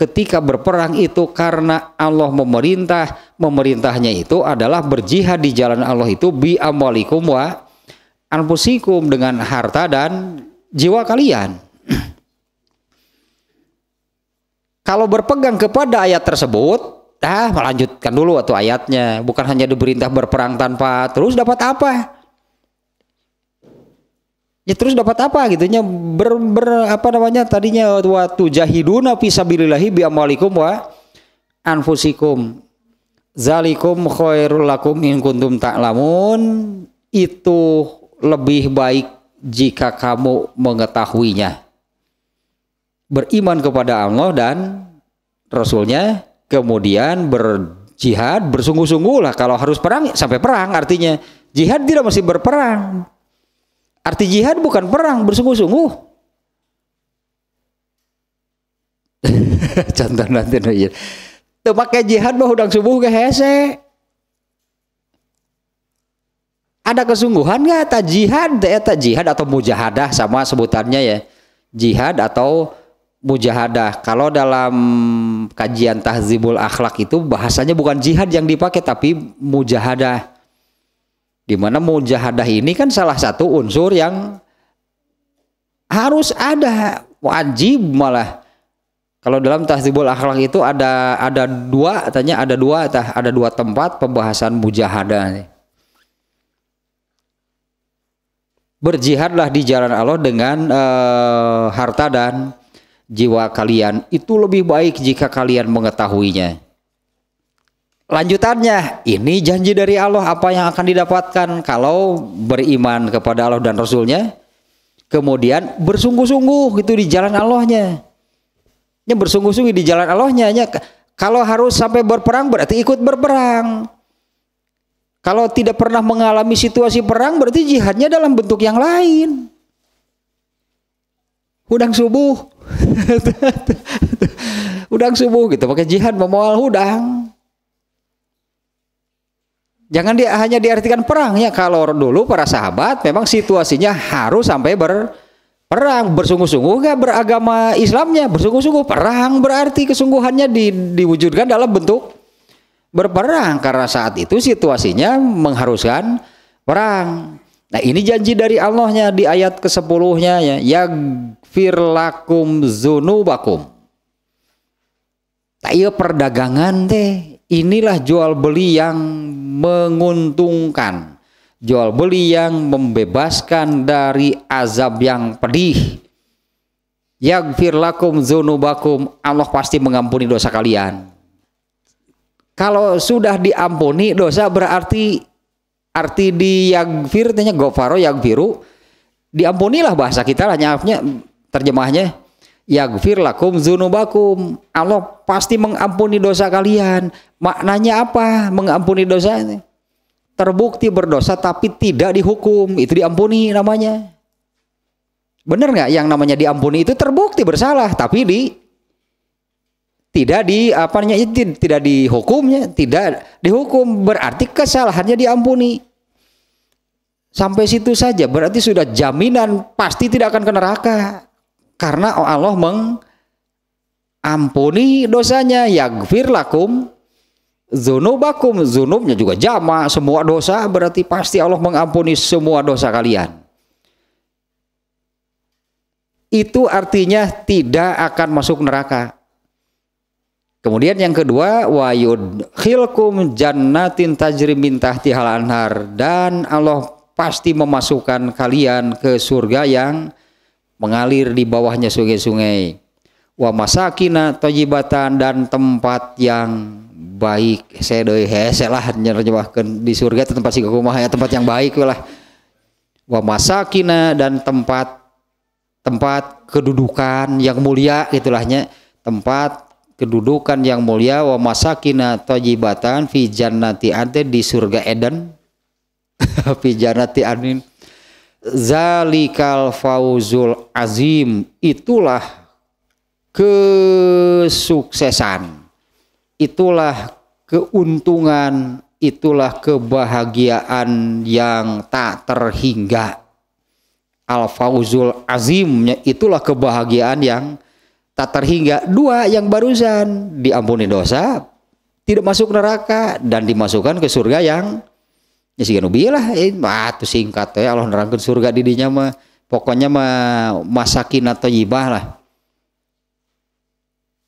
ketika berperang itu karena Allah memerintah, memerintahnya itu adalah berjihad di jalan Allah itu bi amwalikum wa anfusikum dengan harta dan jiwa kalian. Kalau berpegang kepada ayat tersebut, ah melanjutkan dulu waktu ayatnya, bukan hanya diperintah berperang tanpa terus dapat apa? ya terus dapat apa gitu nya ber, ber apa namanya tadinya waktu jahiduna fisabilillahi bi amwalikum wa anfusikum zalikum khairul lakum in kuntum ta'lamun itu lebih baik jika kamu mengetahuinya beriman kepada Allah dan Rasulnya kemudian berjihad bersungguh-sungguh lah kalau harus perang sampai perang artinya jihad tidak mesti berperang Arti jihad bukan perang bersungguh-sungguh. Contoh nanti nih. Iya. Tuh pakai jihad mah udang subuh ke hese. Ada kesungguhan nggak? Tak jihad, eh, tak jihad atau mujahadah sama sebutannya ya. Jihad atau mujahadah. Kalau dalam kajian tahzibul akhlak itu bahasanya bukan jihad yang dipakai tapi mujahadah Dimana mujahadah ini kan salah satu unsur yang harus ada wajib malah kalau dalam tahzibul akhlak itu ada ada dua tanya ada dua tah ada dua tempat pembahasan mujahadah berjihadlah di jalan Allah dengan uh, harta dan jiwa kalian itu lebih baik jika kalian mengetahuinya Lanjutannya, ini janji dari Allah apa yang akan didapatkan kalau beriman kepada Allah dan Rasulnya. Kemudian bersungguh-sungguh gitu di jalan Allahnya. Ya bersungguh-sungguh di jalan Allahnya. Ya, kalau harus sampai berperang berarti ikut berperang. Kalau tidak pernah mengalami situasi perang berarti jihadnya dalam bentuk yang lain. Udang subuh. udang subuh gitu pakai jihad memual udang Jangan dia hanya diartikan perang ya. Kalau dulu para sahabat memang situasinya harus sampai berperang bersungguh-sungguh nggak beragama Islamnya bersungguh-sungguh perang berarti kesungguhannya di, diwujudkan dalam bentuk berperang karena saat itu situasinya mengharuskan perang. Nah ini janji dari Allahnya di ayat ke sepuluhnya ya. Yagfir lakum zunubakum. Tak iya perdagangan deh. Inilah jual beli yang menguntungkan, jual beli yang membebaskan dari azab yang pedih. yagfir lakum zunubakum Allah pasti mengampuni dosa kalian. Kalau sudah diampuni dosa berarti arti di yagfir tanya gofaro yagfiru diampunilah bahasa kita lah nyafnya terjemahnya yagfir lakum zunubakum. Allah pasti mengampuni dosa kalian. Maknanya apa? Mengampuni dosa ini? Terbukti berdosa tapi tidak dihukum, itu diampuni namanya. Benar nggak yang namanya diampuni itu terbukti bersalah tapi di tidak di apa namanya tidak dihukumnya, tidak dihukum berarti kesalahannya diampuni. Sampai situ saja berarti sudah jaminan pasti tidak akan ke neraka karena Allah mengampuni dosanya. Yagfir lakum zunubakum. Zunubnya juga jama. Semua dosa berarti pasti Allah mengampuni semua dosa kalian. Itu artinya tidak akan masuk neraka. Kemudian yang kedua wayud khilkum jannatin tajri min tahti anhar dan Allah pasti memasukkan kalian ke surga yang mengalir di bawahnya sungai-sungai wa masakina tojibatan dan tempat yang baik saya doi hese lah nyerjemahkan di surga tempat si kumah ya tempat yang baik lah wa masakina dan tempat tempat kedudukan yang mulia itulahnya tempat kedudukan yang mulia wa masakina tojibatan fi jannati ante di surga Eden fi jannati anin zalikal fauzul azim itulah kesuksesan itulah keuntungan itulah kebahagiaan yang tak terhingga al fauzul azimnya itulah kebahagiaan yang tak terhingga dua yang barusan diampuni dosa tidak masuk neraka dan dimasukkan ke surga yang ya sih ya lah itu eh, singkat ya Allah nerangkan surga di dinya mah pokoknya mah masakin atau yibah lah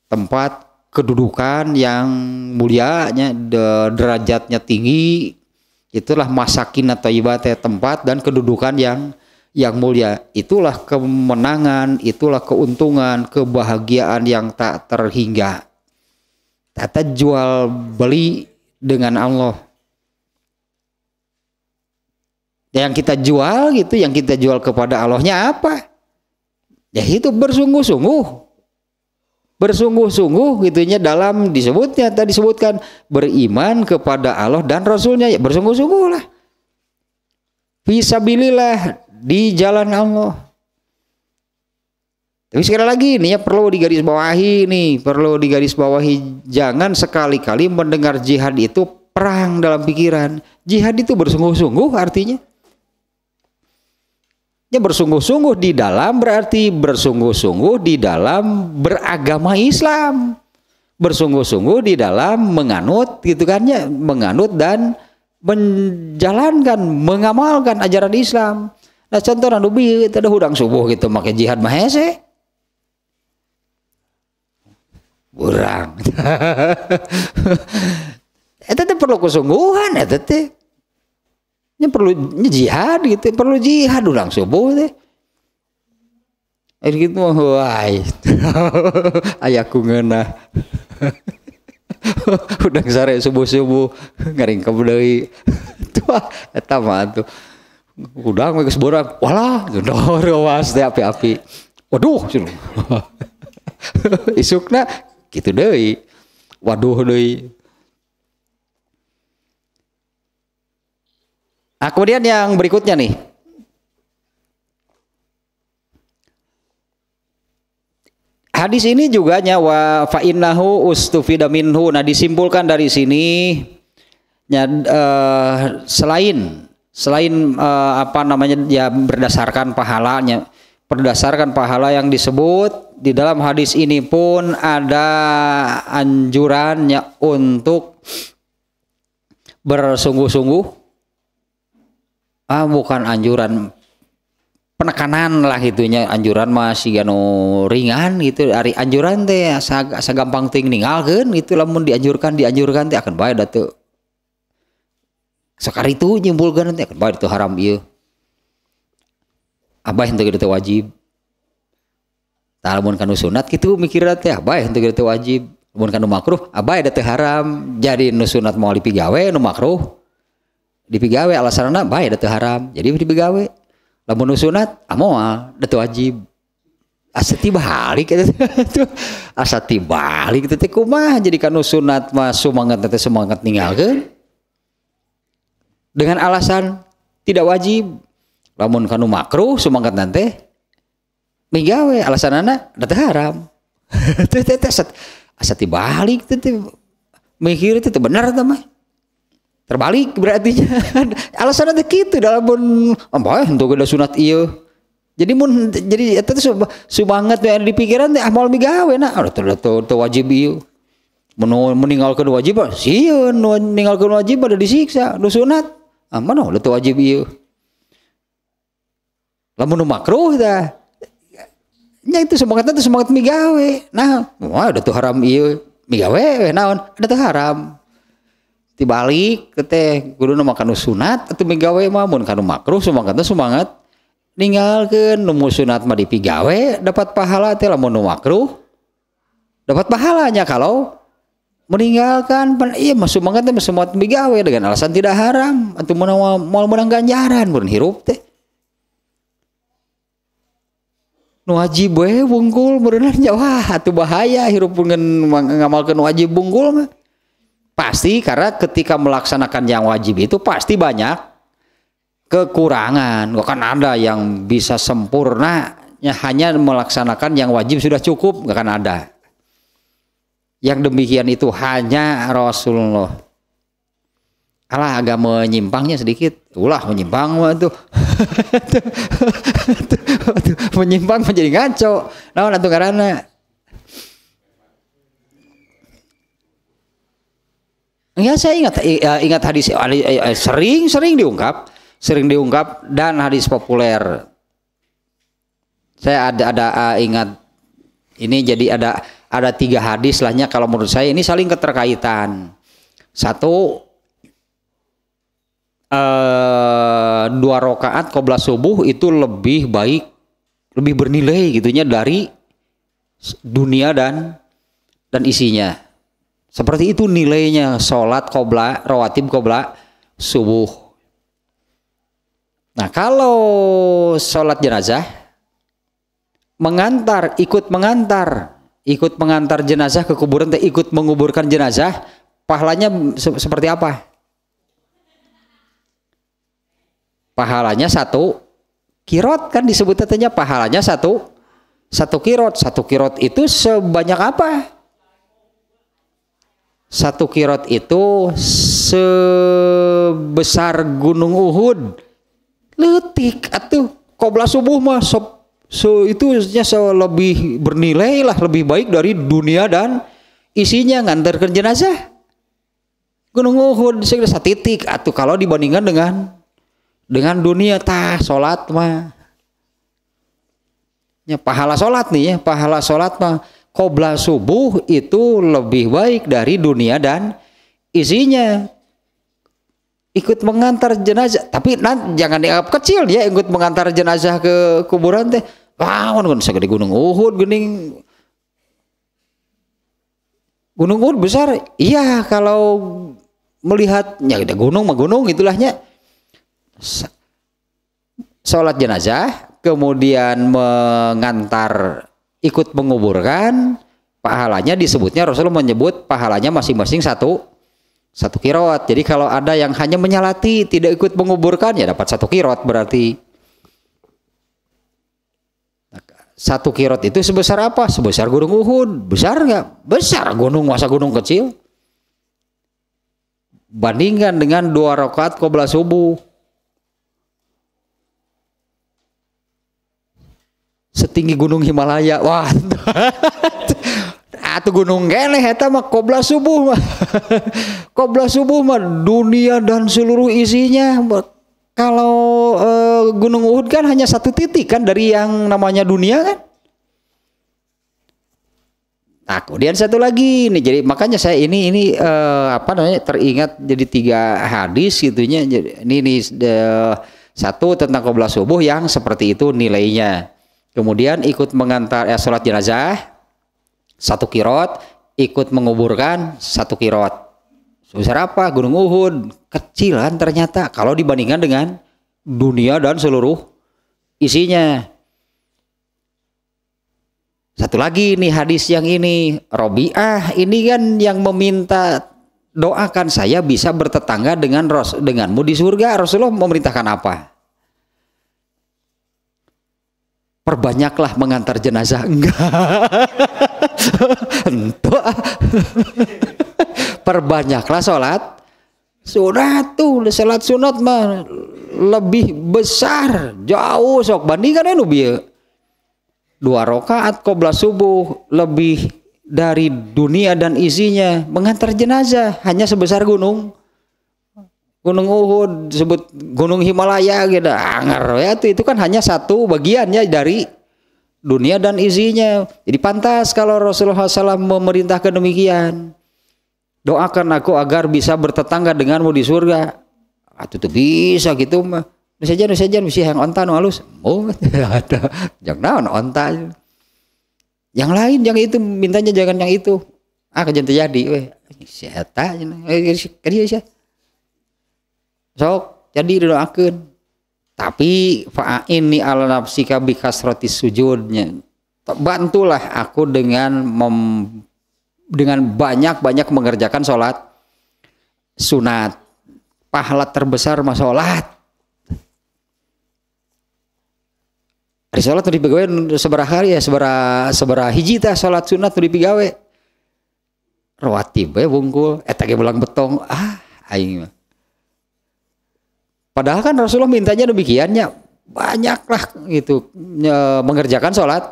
tempat kedudukan yang mulianya derajatnya tinggi itulah masakin atau yibah teh tempat dan kedudukan yang yang mulia itulah kemenangan itulah keuntungan kebahagiaan yang tak terhingga tata jual beli dengan Allah yang kita jual gitu, yang kita jual kepada Allahnya apa? Ya itu bersungguh-sungguh. Bersungguh-sungguh gitunya dalam disebutnya tadi disebutkan beriman kepada Allah dan Rasulnya ya bersungguh-sungguh lah. Fisabilillah di jalan Allah. Tapi sekali lagi ini ya perlu digarisbawahi nih, perlu digarisbawahi jangan sekali-kali mendengar jihad itu perang dalam pikiran. Jihad itu bersungguh-sungguh artinya. Ya bersungguh-sungguh di dalam berarti bersungguh-sungguh di dalam beragama Islam. Bersungguh-sungguh di dalam menganut gitu kan ya, menganut dan menjalankan, mengamalkan ajaran Islam. Nah contohnya nubi ada hudang subuh gitu pakai jihad mah hese. Burang. Itu perlu kesungguhan, itu eh, ini perlu ini jihad gitu perlu jihad ulang subuh teh Eh gitu wah ayahku ngena udah sare subuh subuh ngaring kebudai tua eta mah tuh udah nggak kesborak walah dor was teh api api waduh isukna gitu deh waduh deh Nah, kemudian yang berikutnya nih. Hadis ini juga nyawa fa'innahu ustufida minhu. Nah, disimpulkan dari sini ya, eh, selain selain eh, apa namanya ya berdasarkan pahalanya berdasarkan pahala yang disebut di dalam hadis ini pun ada anjurannya untuk bersungguh-sungguh ah bukan anjuran penekanan lah itunya anjuran masih anu ringan gitu dari anjuran teh ya, segampang sagampang ting ninggalkeun itu lamun dianjurkan dianjurkan teh akan baik datu sekar itu nyimpulkan nanti akan baik itu haram iya abah untuk itu wajib tak lamun kanu sunat gitu mikirat teh abah untuk itu wajib lamun kanu makruh abah itu haram jadi nu sunat mau lipi gawe nu makruh di pegawai alasan anak baik datu haram jadi di dipigawe lamun sunat amoal datu wajib asati kita itu asati balik itu kumah jadi kan sunat mah semangat teh semangat ninggalkeun dengan alasan tidak wajib lamun kanu makruh semangat nanti migawe alasan anak datu haram teh teh asati balik teh mikir itu benar teh mah terbalik berarti alasan ada gitu dalam pun apa oh, untuk ada sunat iyo jadi mun jadi itu tuh subangat yang di pikiran teh amal ah, migawe nah udah tuh tuh wajib iyo mun meninggalkan wajib sieun meninggalkan wajib ada disiksa nu sunat aman ah, udah tuh wajib iyo lamun nu makruh dah nya itu semangatnya itu semangat migawe nah wah udah tuh haram iya migawe Nah, udah tuh haram dibalik teh guru nama kanu sunat atau megawe mamun kanu makruh semangat semangat ninggalkan nemu sunat mah dipigawe dapat pahala teh lamun makruh dapat pahalanya kalau meninggalkan pen, iya masuk semangat teh semua megawe dengan alasan tidak haram atau menawa mau menang ganjaran mun hirup teh nu wajib we bungkul berenang jawa atau bahaya hirup pun ngamalkan wajib bungkul mah Pasti karena ketika melaksanakan yang wajib itu pasti banyak kekurangan. Gak kan ada yang bisa sempurna hanya melaksanakan yang wajib sudah cukup, gak kan ada. Yang demikian itu hanya Rasulullah. Alah agak menyimpangnya sedikit. Ulah menyimpang itu. menyimpang menjadi ngaco. Nah, nanti karena Ya saya ingat ya, ingat hadis ya, ya, sering sering diungkap, sering diungkap dan hadis populer. Saya ada ada ingat ini jadi ada ada tiga hadis lahnya kalau menurut saya ini saling keterkaitan. Satu uh, dua rakaat qobla subuh itu lebih baik lebih bernilai gitunya dari dunia dan dan isinya seperti itu nilainya sholat kobla, rawatib kobla, subuh. Nah kalau sholat jenazah, mengantar, ikut mengantar, ikut mengantar jenazah ke kuburan, ikut menguburkan jenazah, pahalanya se seperti apa? Pahalanya satu, kirot kan disebut katanya pahalanya satu, satu kirot, satu kirot itu sebanyak apa? satu kirot itu sebesar gunung Uhud letik atau kobra subuh mah so, so itu so lebih bernilai lah lebih baik dari dunia dan isinya ngantarkan jenazah gunung Uhud segera satu titik atuh kalau dibandingkan dengan dengan dunia tah solat mah ya pahala solat nih ya pahala solat mah Kobla subuh itu lebih baik dari dunia dan isinya ikut mengantar jenazah tapi nanti jangan dianggap kecil ya ikut mengantar jenazah ke kuburan teh lawan kan segede gunung Uhud gening gunung Uhud besar iya kalau melihatnya ada gunung mah gunung itulahnya sholat jenazah kemudian mengantar ikut menguburkan pahalanya disebutnya Rasulullah menyebut pahalanya masing-masing satu satu kirot. Jadi kalau ada yang hanya menyalati tidak ikut menguburkan ya dapat satu kirot berarti. Satu kirot itu sebesar apa? Sebesar gunung Uhud. Besar nggak? Besar gunung masa gunung kecil. Bandingkan dengan dua rokat qobla subuh setinggi gunung Himalaya wah atuh gunung kene eta mah kobla subuh mah kobla subuh mah dunia dan seluruh isinya kalau e, gunung Uhud kan hanya satu titik kan dari yang namanya dunia kan Nah, kemudian satu lagi nih, jadi makanya saya ini ini e, apa namanya teringat jadi tiga hadis gitunya. Jadi ini ini de, eh, satu tentang kobra subuh yang seperti itu nilainya. Kemudian ikut mengantar eh, sholat jenazah satu kirot, ikut menguburkan satu kirot. Sebesar apa? Gunung Uhud kecil kan ternyata kalau dibandingkan dengan dunia dan seluruh isinya. Satu lagi nih hadis yang ini Robiah ini kan yang meminta doakan saya bisa bertetangga dengan Ros denganmu di surga Rasulullah memerintahkan apa? perbanyaklah mengantar jenazah enggak Entah. perbanyaklah sholat sunat tuh sholat sunat mah lebih besar jauh sok bandingkan anu biar dua rakaat qobla subuh lebih dari dunia dan isinya mengantar jenazah hanya sebesar gunung Gunung Uhud disebut Gunung Himalaya gitu anger ah, ya itu, itu kan hanya satu bagiannya dari dunia dan isinya jadi pantas kalau Rasulullah SAW memerintahkan demikian doakan aku agar bisa bertetangga denganmu di surga atau ah, tuh bisa gitu mah bisa jangan bisa yang onta nu halus oh ada jangan naon onta yang lain yang itu mintanya jangan yang itu ah kejadian terjadi weh aja. Nah. Eh, eh, Kerja sih sok jadi didoakan tapi ini ala nafsika roti sujudnya bantulah aku dengan mem, dengan banyak-banyak mengerjakan sholat sunat pahala terbesar mas sholat Hari sholat tuh dipegawai seberapa hari ya seberapa seberapa hiji tah sholat sunat tuh dipegawai rawatib ya bungkul etage eh, belang betong ah aing Padahal kan Rasulullah mintanya demikiannya banyaklah gitu e, mengerjakan sholat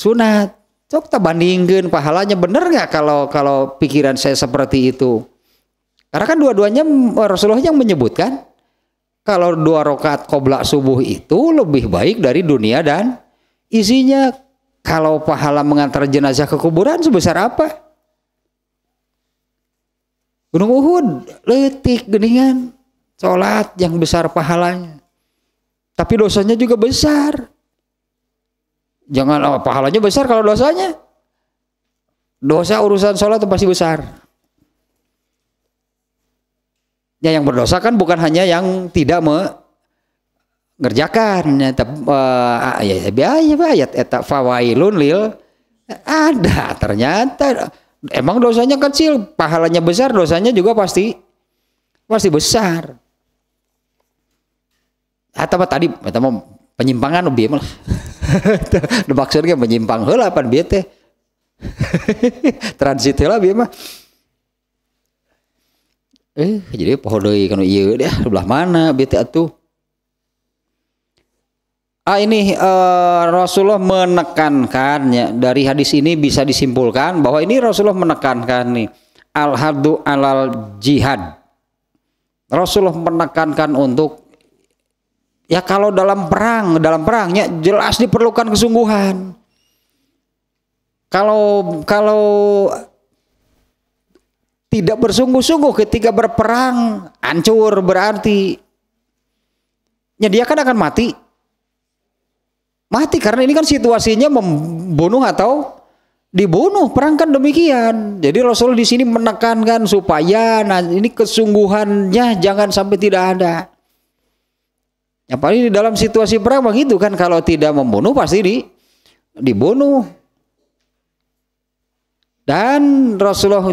sunat. Coba kita bandingkan pahalanya bener nggak kalau kalau pikiran saya seperti itu. Karena kan dua-duanya Rasulullah yang menyebutkan kalau dua rokat qobla subuh itu lebih baik dari dunia dan isinya. Kalau pahala mengantar jenazah ke kuburan sebesar apa? Gunung Uhud, letik, geningan. Sholat yang besar pahalanya. Tapi dosanya juga besar. Jangan oh, pahalanya besar kalau dosanya. Dosa urusan sholat itu pasti besar. Ya yang berdosa kan bukan hanya yang tidak mengerjakan. Ya, uh, ya, ayat ya, ya, ya, fawailun lil ada ternyata emang dosanya kecil, pahalanya besar, dosanya juga pasti pasti besar atau tadi kita mau penyimpangan lebih oh, bieu mah. maksudnya menyimpang hela apa bieu teh. Transit hela bieu mah. Eh, jadi pohon deui kan iya deh, sebelah mana bieu teh atuh. Ah ini eh, Rasulullah menekankannya dari hadis ini bisa disimpulkan bahwa ini Rasulullah menekankan nih al hadu alal jihad. Rasulullah menekankan untuk Ya kalau dalam perang, dalam perangnya jelas diperlukan kesungguhan. Kalau kalau tidak bersungguh-sungguh ketika berperang, hancur berarti. Ya dia kan akan mati. Mati karena ini kan situasinya membunuh atau dibunuh. Perang kan demikian. Jadi Rasul di sini menekankan supaya nah ini kesungguhannya jangan sampai tidak ada yang paling di dalam situasi perang begitu kan kalau tidak membunuh pasti di dibunuh. Dan Rasulullah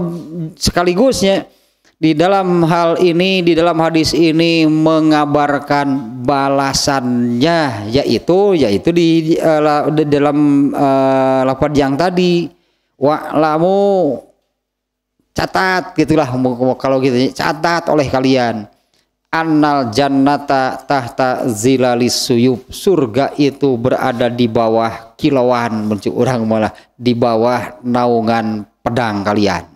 sekaligus,nya di dalam hal ini di dalam hadis ini mengabarkan balasannya yaitu yaitu di, eh, di dalam uh, eh, lapan yang tadi wa'lamu catat gitulah kalau gitu catat oleh kalian annal jannata tahta zilalis suyub surga itu berada di bawah kilauan menurut orang malah di bawah naungan pedang kalian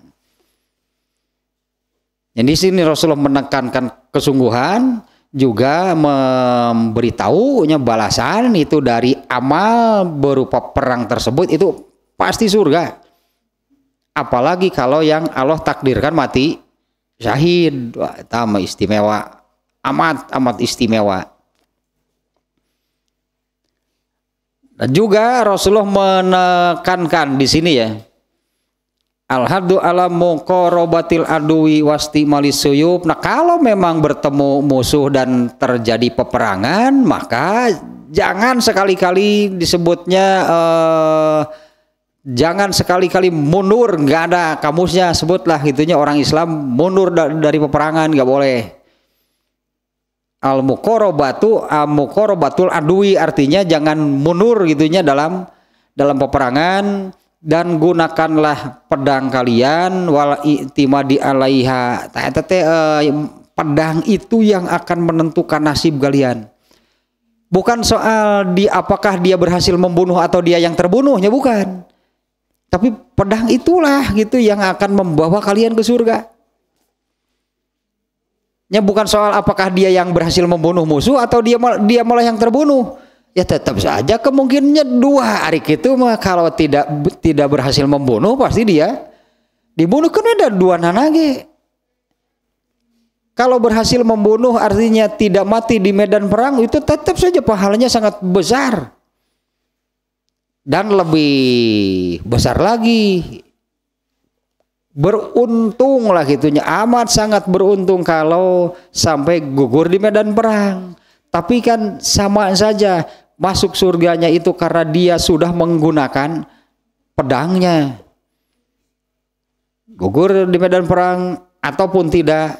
jadi sini Rasulullah menekankan kesungguhan juga memberitahunya balasan itu dari amal berupa perang tersebut itu pasti surga. Apalagi kalau yang Allah takdirkan mati syahid, sama istimewa amat amat istimewa. Dan juga Rasulullah menekankan di sini ya. Al-haddu ala muqarabatil adui wasti malisuyub. Nah, kalau memang bertemu musuh dan terjadi peperangan, maka jangan sekali-kali disebutnya eh, jangan sekali-kali mundur, nggak ada kamusnya sebutlah gitunya orang Islam mundur dari peperangan nggak boleh al mukorobatu al mukorobatul adui artinya jangan mundur gitunya dalam dalam peperangan dan gunakanlah pedang kalian wal i'timadi alaiha tete eh, pedang itu yang akan menentukan nasib kalian bukan soal di apakah dia berhasil membunuh atau dia yang terbunuhnya bukan tapi pedang itulah gitu yang akan membawa kalian ke surga Ya bukan soal apakah dia yang berhasil membunuh musuh atau dia dia malah yang terbunuh. Ya tetap saja kemungkinannya dua hari itu mah kalau tidak tidak berhasil membunuh pasti dia dibunuh kan ada dua nanage. Kalau berhasil membunuh artinya tidak mati di medan perang itu tetap saja pahalanya sangat besar. Dan lebih besar lagi beruntung lah gitunya amat sangat beruntung kalau sampai gugur di medan perang tapi kan sama saja masuk surganya itu karena dia sudah menggunakan pedangnya gugur di medan perang ataupun tidak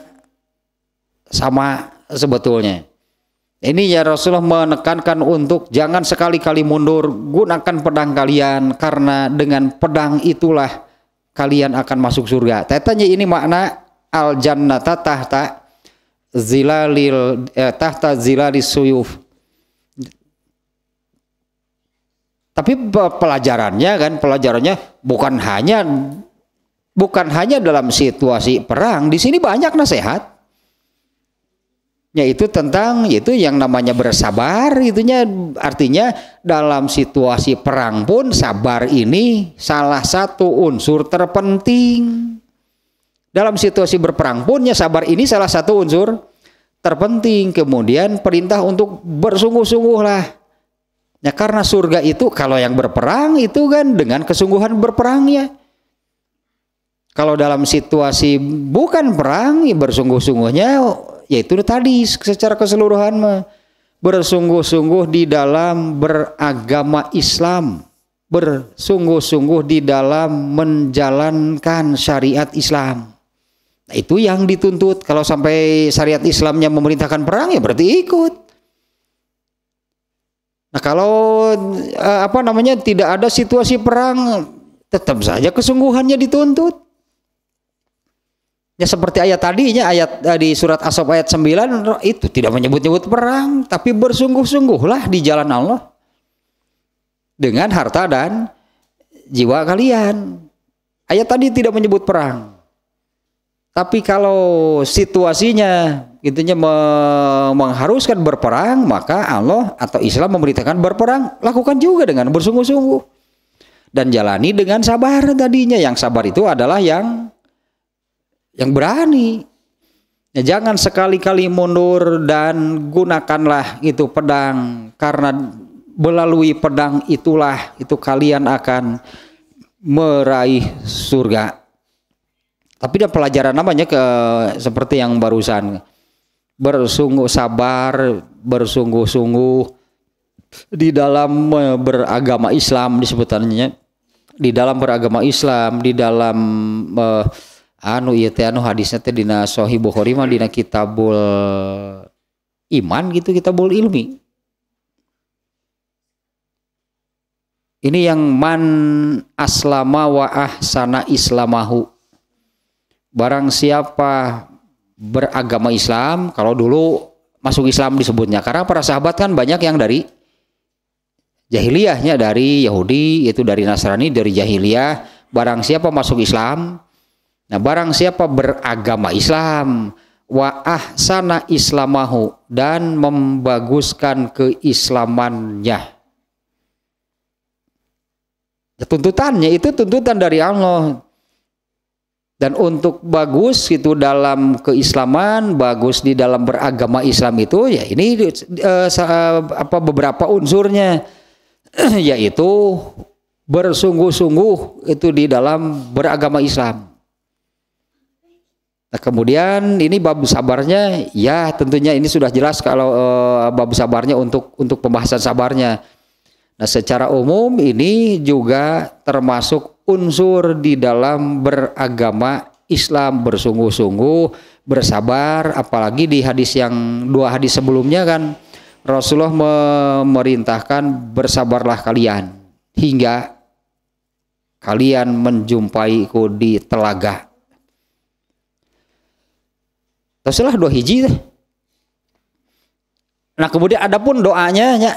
sama sebetulnya ini ya Rasulullah menekankan untuk jangan sekali-kali mundur, gunakan pedang kalian karena dengan pedang itulah kalian akan masuk surga. Tetanya ini makna al jannata tahta zilalil eh, tahta zilalis suyuf. Tapi pelajarannya kan pelajarannya bukan hanya bukan hanya dalam situasi perang. Di sini banyak nasihat yaitu tentang yaitu yang namanya bersabar itunya artinya dalam situasi perang pun sabar ini salah satu unsur terpenting dalam situasi berperang pun ya sabar ini salah satu unsur terpenting kemudian perintah untuk bersungguh-sungguh lah ya karena surga itu kalau yang berperang itu kan dengan kesungguhan berperangnya kalau dalam situasi bukan perang ya bersungguh-sungguhnya yaitu tadi secara keseluruhan mah bersungguh-sungguh di dalam beragama Islam bersungguh-sungguh di dalam menjalankan syariat Islam nah, itu yang dituntut kalau sampai syariat Islamnya memerintahkan perang ya berarti ikut nah kalau eh, apa namanya tidak ada situasi perang tetap saja kesungguhannya dituntut Ya seperti ayat tadinya ayat eh, di surat Asap ayat 9 itu tidak menyebut-nyebut perang tapi bersungguh-sungguhlah di jalan Allah dengan harta dan jiwa kalian. Ayat tadi tidak menyebut perang. Tapi kalau situasinya intinya mengharuskan berperang, maka Allah atau Islam memberitakan berperang, lakukan juga dengan bersungguh-sungguh dan jalani dengan sabar tadinya. Yang sabar itu adalah yang yang berani. Ya, jangan sekali-kali mundur dan gunakanlah itu pedang karena melalui pedang itulah itu kalian akan meraih surga. Tapi ada pelajaran namanya ke seperti yang barusan bersungguh sabar, bersungguh-sungguh di dalam eh, beragama Islam disebutannya di dalam beragama Islam, di dalam uh, anu iya teh anu hadisnya teh dina sohi bukhori mah dina Kitabul Iman gitu Kitabul Ilmi. Ini yang man aslama wa ahsana islamahu. Barang siapa beragama Islam, kalau dulu masuk Islam disebutnya. Karena para sahabat kan banyak yang dari jahiliyahnya dari Yahudi, itu dari Nasrani, dari jahiliyah. Barang siapa masuk Islam, Nah, barang siapa beragama Islam, wa ahsana islamahu dan membaguskan keislamannya. Ya, tuntutannya itu tuntutan dari Allah. Dan untuk bagus itu dalam keislaman, bagus di dalam beragama Islam itu ya ini eh, eh apa beberapa unsurnya yaitu bersungguh-sungguh itu di dalam beragama Islam Nah, kemudian ini bab sabarnya ya tentunya ini sudah jelas kalau uh, eh, bab sabarnya untuk untuk pembahasan sabarnya. Nah, secara umum ini juga termasuk unsur di dalam beragama Islam bersungguh-sungguh, bersabar apalagi di hadis yang dua hadis sebelumnya kan Rasulullah memerintahkan bersabarlah kalian hingga kalian menjumpaiku di telaga Teruslah dua hiji teh. Nah kemudian ada pun doanya ya,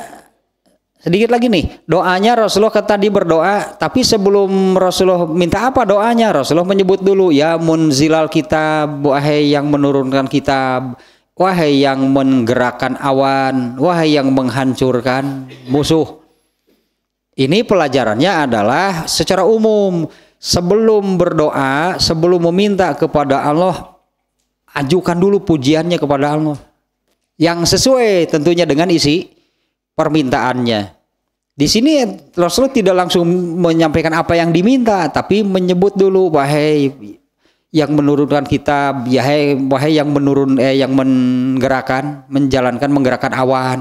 sedikit lagi nih doanya Rasulullah kan tadi berdoa tapi sebelum Rasulullah minta apa doanya Rasulullah menyebut dulu ya munzilal kitab wahai yang menurunkan kitab wahai yang menggerakkan awan wahai yang menghancurkan musuh ini pelajarannya adalah secara umum sebelum berdoa sebelum meminta kepada Allah ajukan dulu pujiannya kepada Allah yang sesuai tentunya dengan isi permintaannya. Di sini Rasul tidak langsung menyampaikan apa yang diminta, tapi menyebut dulu wahai yang menurunkan kita, wahai wahai yang menurun eh yang menggerakkan, menjalankan menggerakkan awan.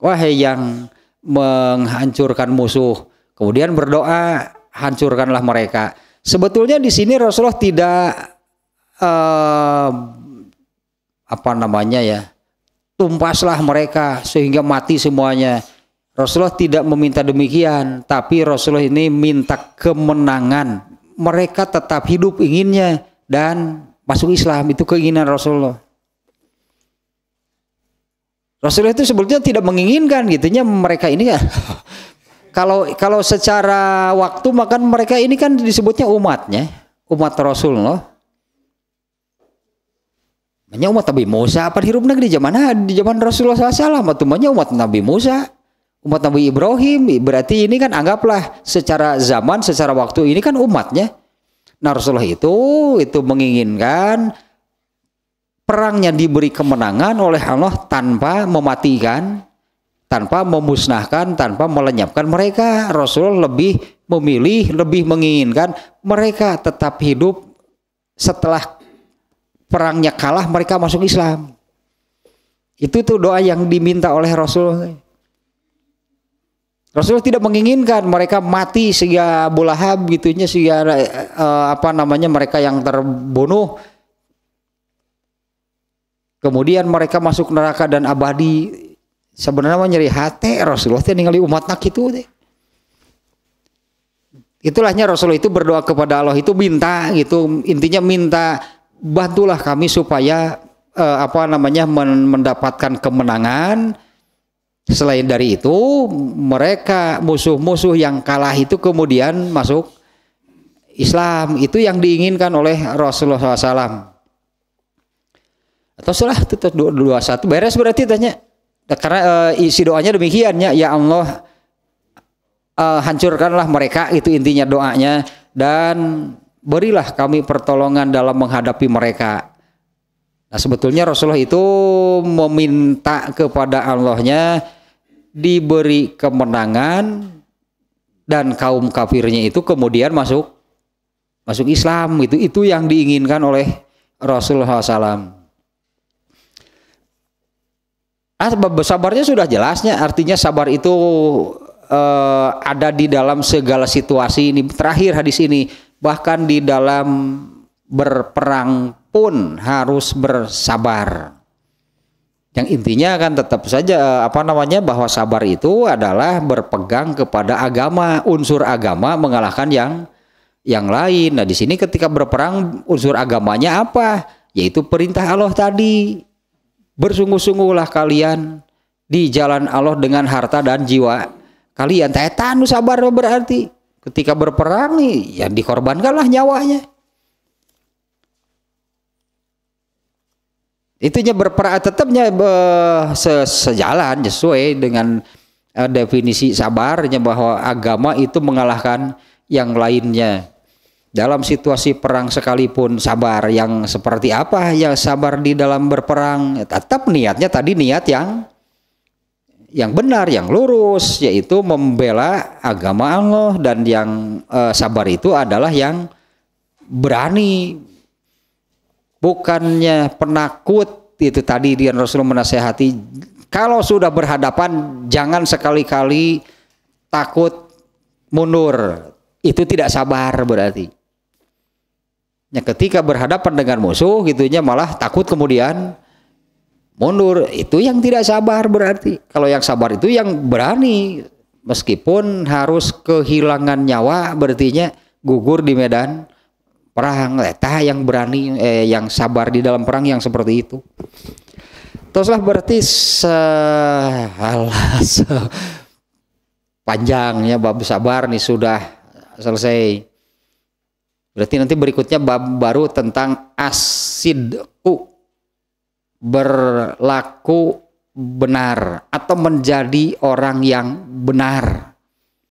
Wahai yang menghancurkan musuh. Kemudian berdoa, hancurkanlah mereka. Sebetulnya di sini Rasulullah tidak uh, apa namanya ya tumpaslah mereka sehingga mati semuanya. Rasulullah tidak meminta demikian, tapi Rasulullah ini minta kemenangan. Mereka tetap hidup inginnya dan masuk Islam itu keinginan Rasulullah. Rasulullah itu sebetulnya tidak menginginkan gitunya mereka ini ya kalau kalau secara waktu makan mereka ini kan disebutnya umatnya, umat Rasulullah. Manya umat Nabi Musa apa hirup negeri zaman di zaman Rasulullah SAW atau manya umat Nabi Musa umat Nabi Ibrahim berarti ini kan anggaplah secara zaman secara waktu ini kan umatnya nah Rasulullah itu itu menginginkan perangnya diberi kemenangan oleh Allah tanpa mematikan tanpa memusnahkan tanpa melenyapkan mereka Rasulullah lebih memilih lebih menginginkan mereka tetap hidup setelah perangnya kalah mereka masuk Islam. Itu tuh doa yang diminta oleh Rasul. Rasul tidak menginginkan mereka mati sehingga bulahab gitunya sehingga uh, apa namanya mereka yang terbunuh kemudian mereka masuk neraka dan abadi sebenarnya nyeri hati Rasulullah itu ningali umat nak itu. Itulahnya Rasulullah itu berdoa kepada Allah itu minta gitu intinya minta bantulah kami supaya uh, apa namanya men mendapatkan kemenangan. Selain dari itu, mereka musuh-musuh yang kalah itu kemudian masuk Islam. Itu yang diinginkan oleh Rasulullah SAW. Atau setelah itu dua, satu beres berarti tanya. Karena e, isi doanya demikiannya, ya Allah e, hancurkanlah mereka itu intinya doanya dan berilah kami pertolongan dalam menghadapi mereka. Nah sebetulnya Rasulullah itu meminta kepada Allahnya diberi kemenangan dan kaum kafirnya itu kemudian masuk masuk Islam itu itu yang diinginkan oleh Rasulullah SAW. Asbab ah, sabarnya sudah jelasnya artinya sabar itu eh, ada di dalam segala situasi ini terakhir hadis ini bahkan di dalam berperang pun harus bersabar. Yang intinya kan tetap saja eh, apa namanya bahwa sabar itu adalah berpegang kepada agama, unsur agama mengalahkan yang yang lain. Nah, di sini ketika berperang unsur agamanya apa? Yaitu perintah Allah tadi. Bersungguh-sungguhlah kalian di jalan Allah dengan harta dan jiwa kalian. Tanya tanu sabar berarti ketika berperang nih ya dikorbankanlah nyawanya itunya berperang tetapnya se, sejalan sesuai dengan uh, definisi sabarnya bahwa agama itu mengalahkan yang lainnya dalam situasi perang sekalipun sabar yang seperti apa ya sabar di dalam berperang tetap niatnya tadi niat yang yang benar, yang lurus, yaitu membela agama Allah dan yang uh, sabar itu adalah yang berani, bukannya penakut. Itu tadi dia Rasulullah menasehati, kalau sudah berhadapan jangan sekali-kali takut mundur. Itu tidak sabar berarti. Ya, ketika berhadapan dengan musuh, gitunya malah takut kemudian mundur itu yang tidak sabar berarti kalau yang sabar itu yang berani meskipun harus kehilangan nyawa berartinya gugur di medan perang letah yang berani eh, yang sabar di dalam perang yang seperti itu teruslah berarti se, alas panjangnya bab sabar nih sudah selesai berarti nanti berikutnya bab baru tentang asidku berlaku benar atau menjadi orang yang benar.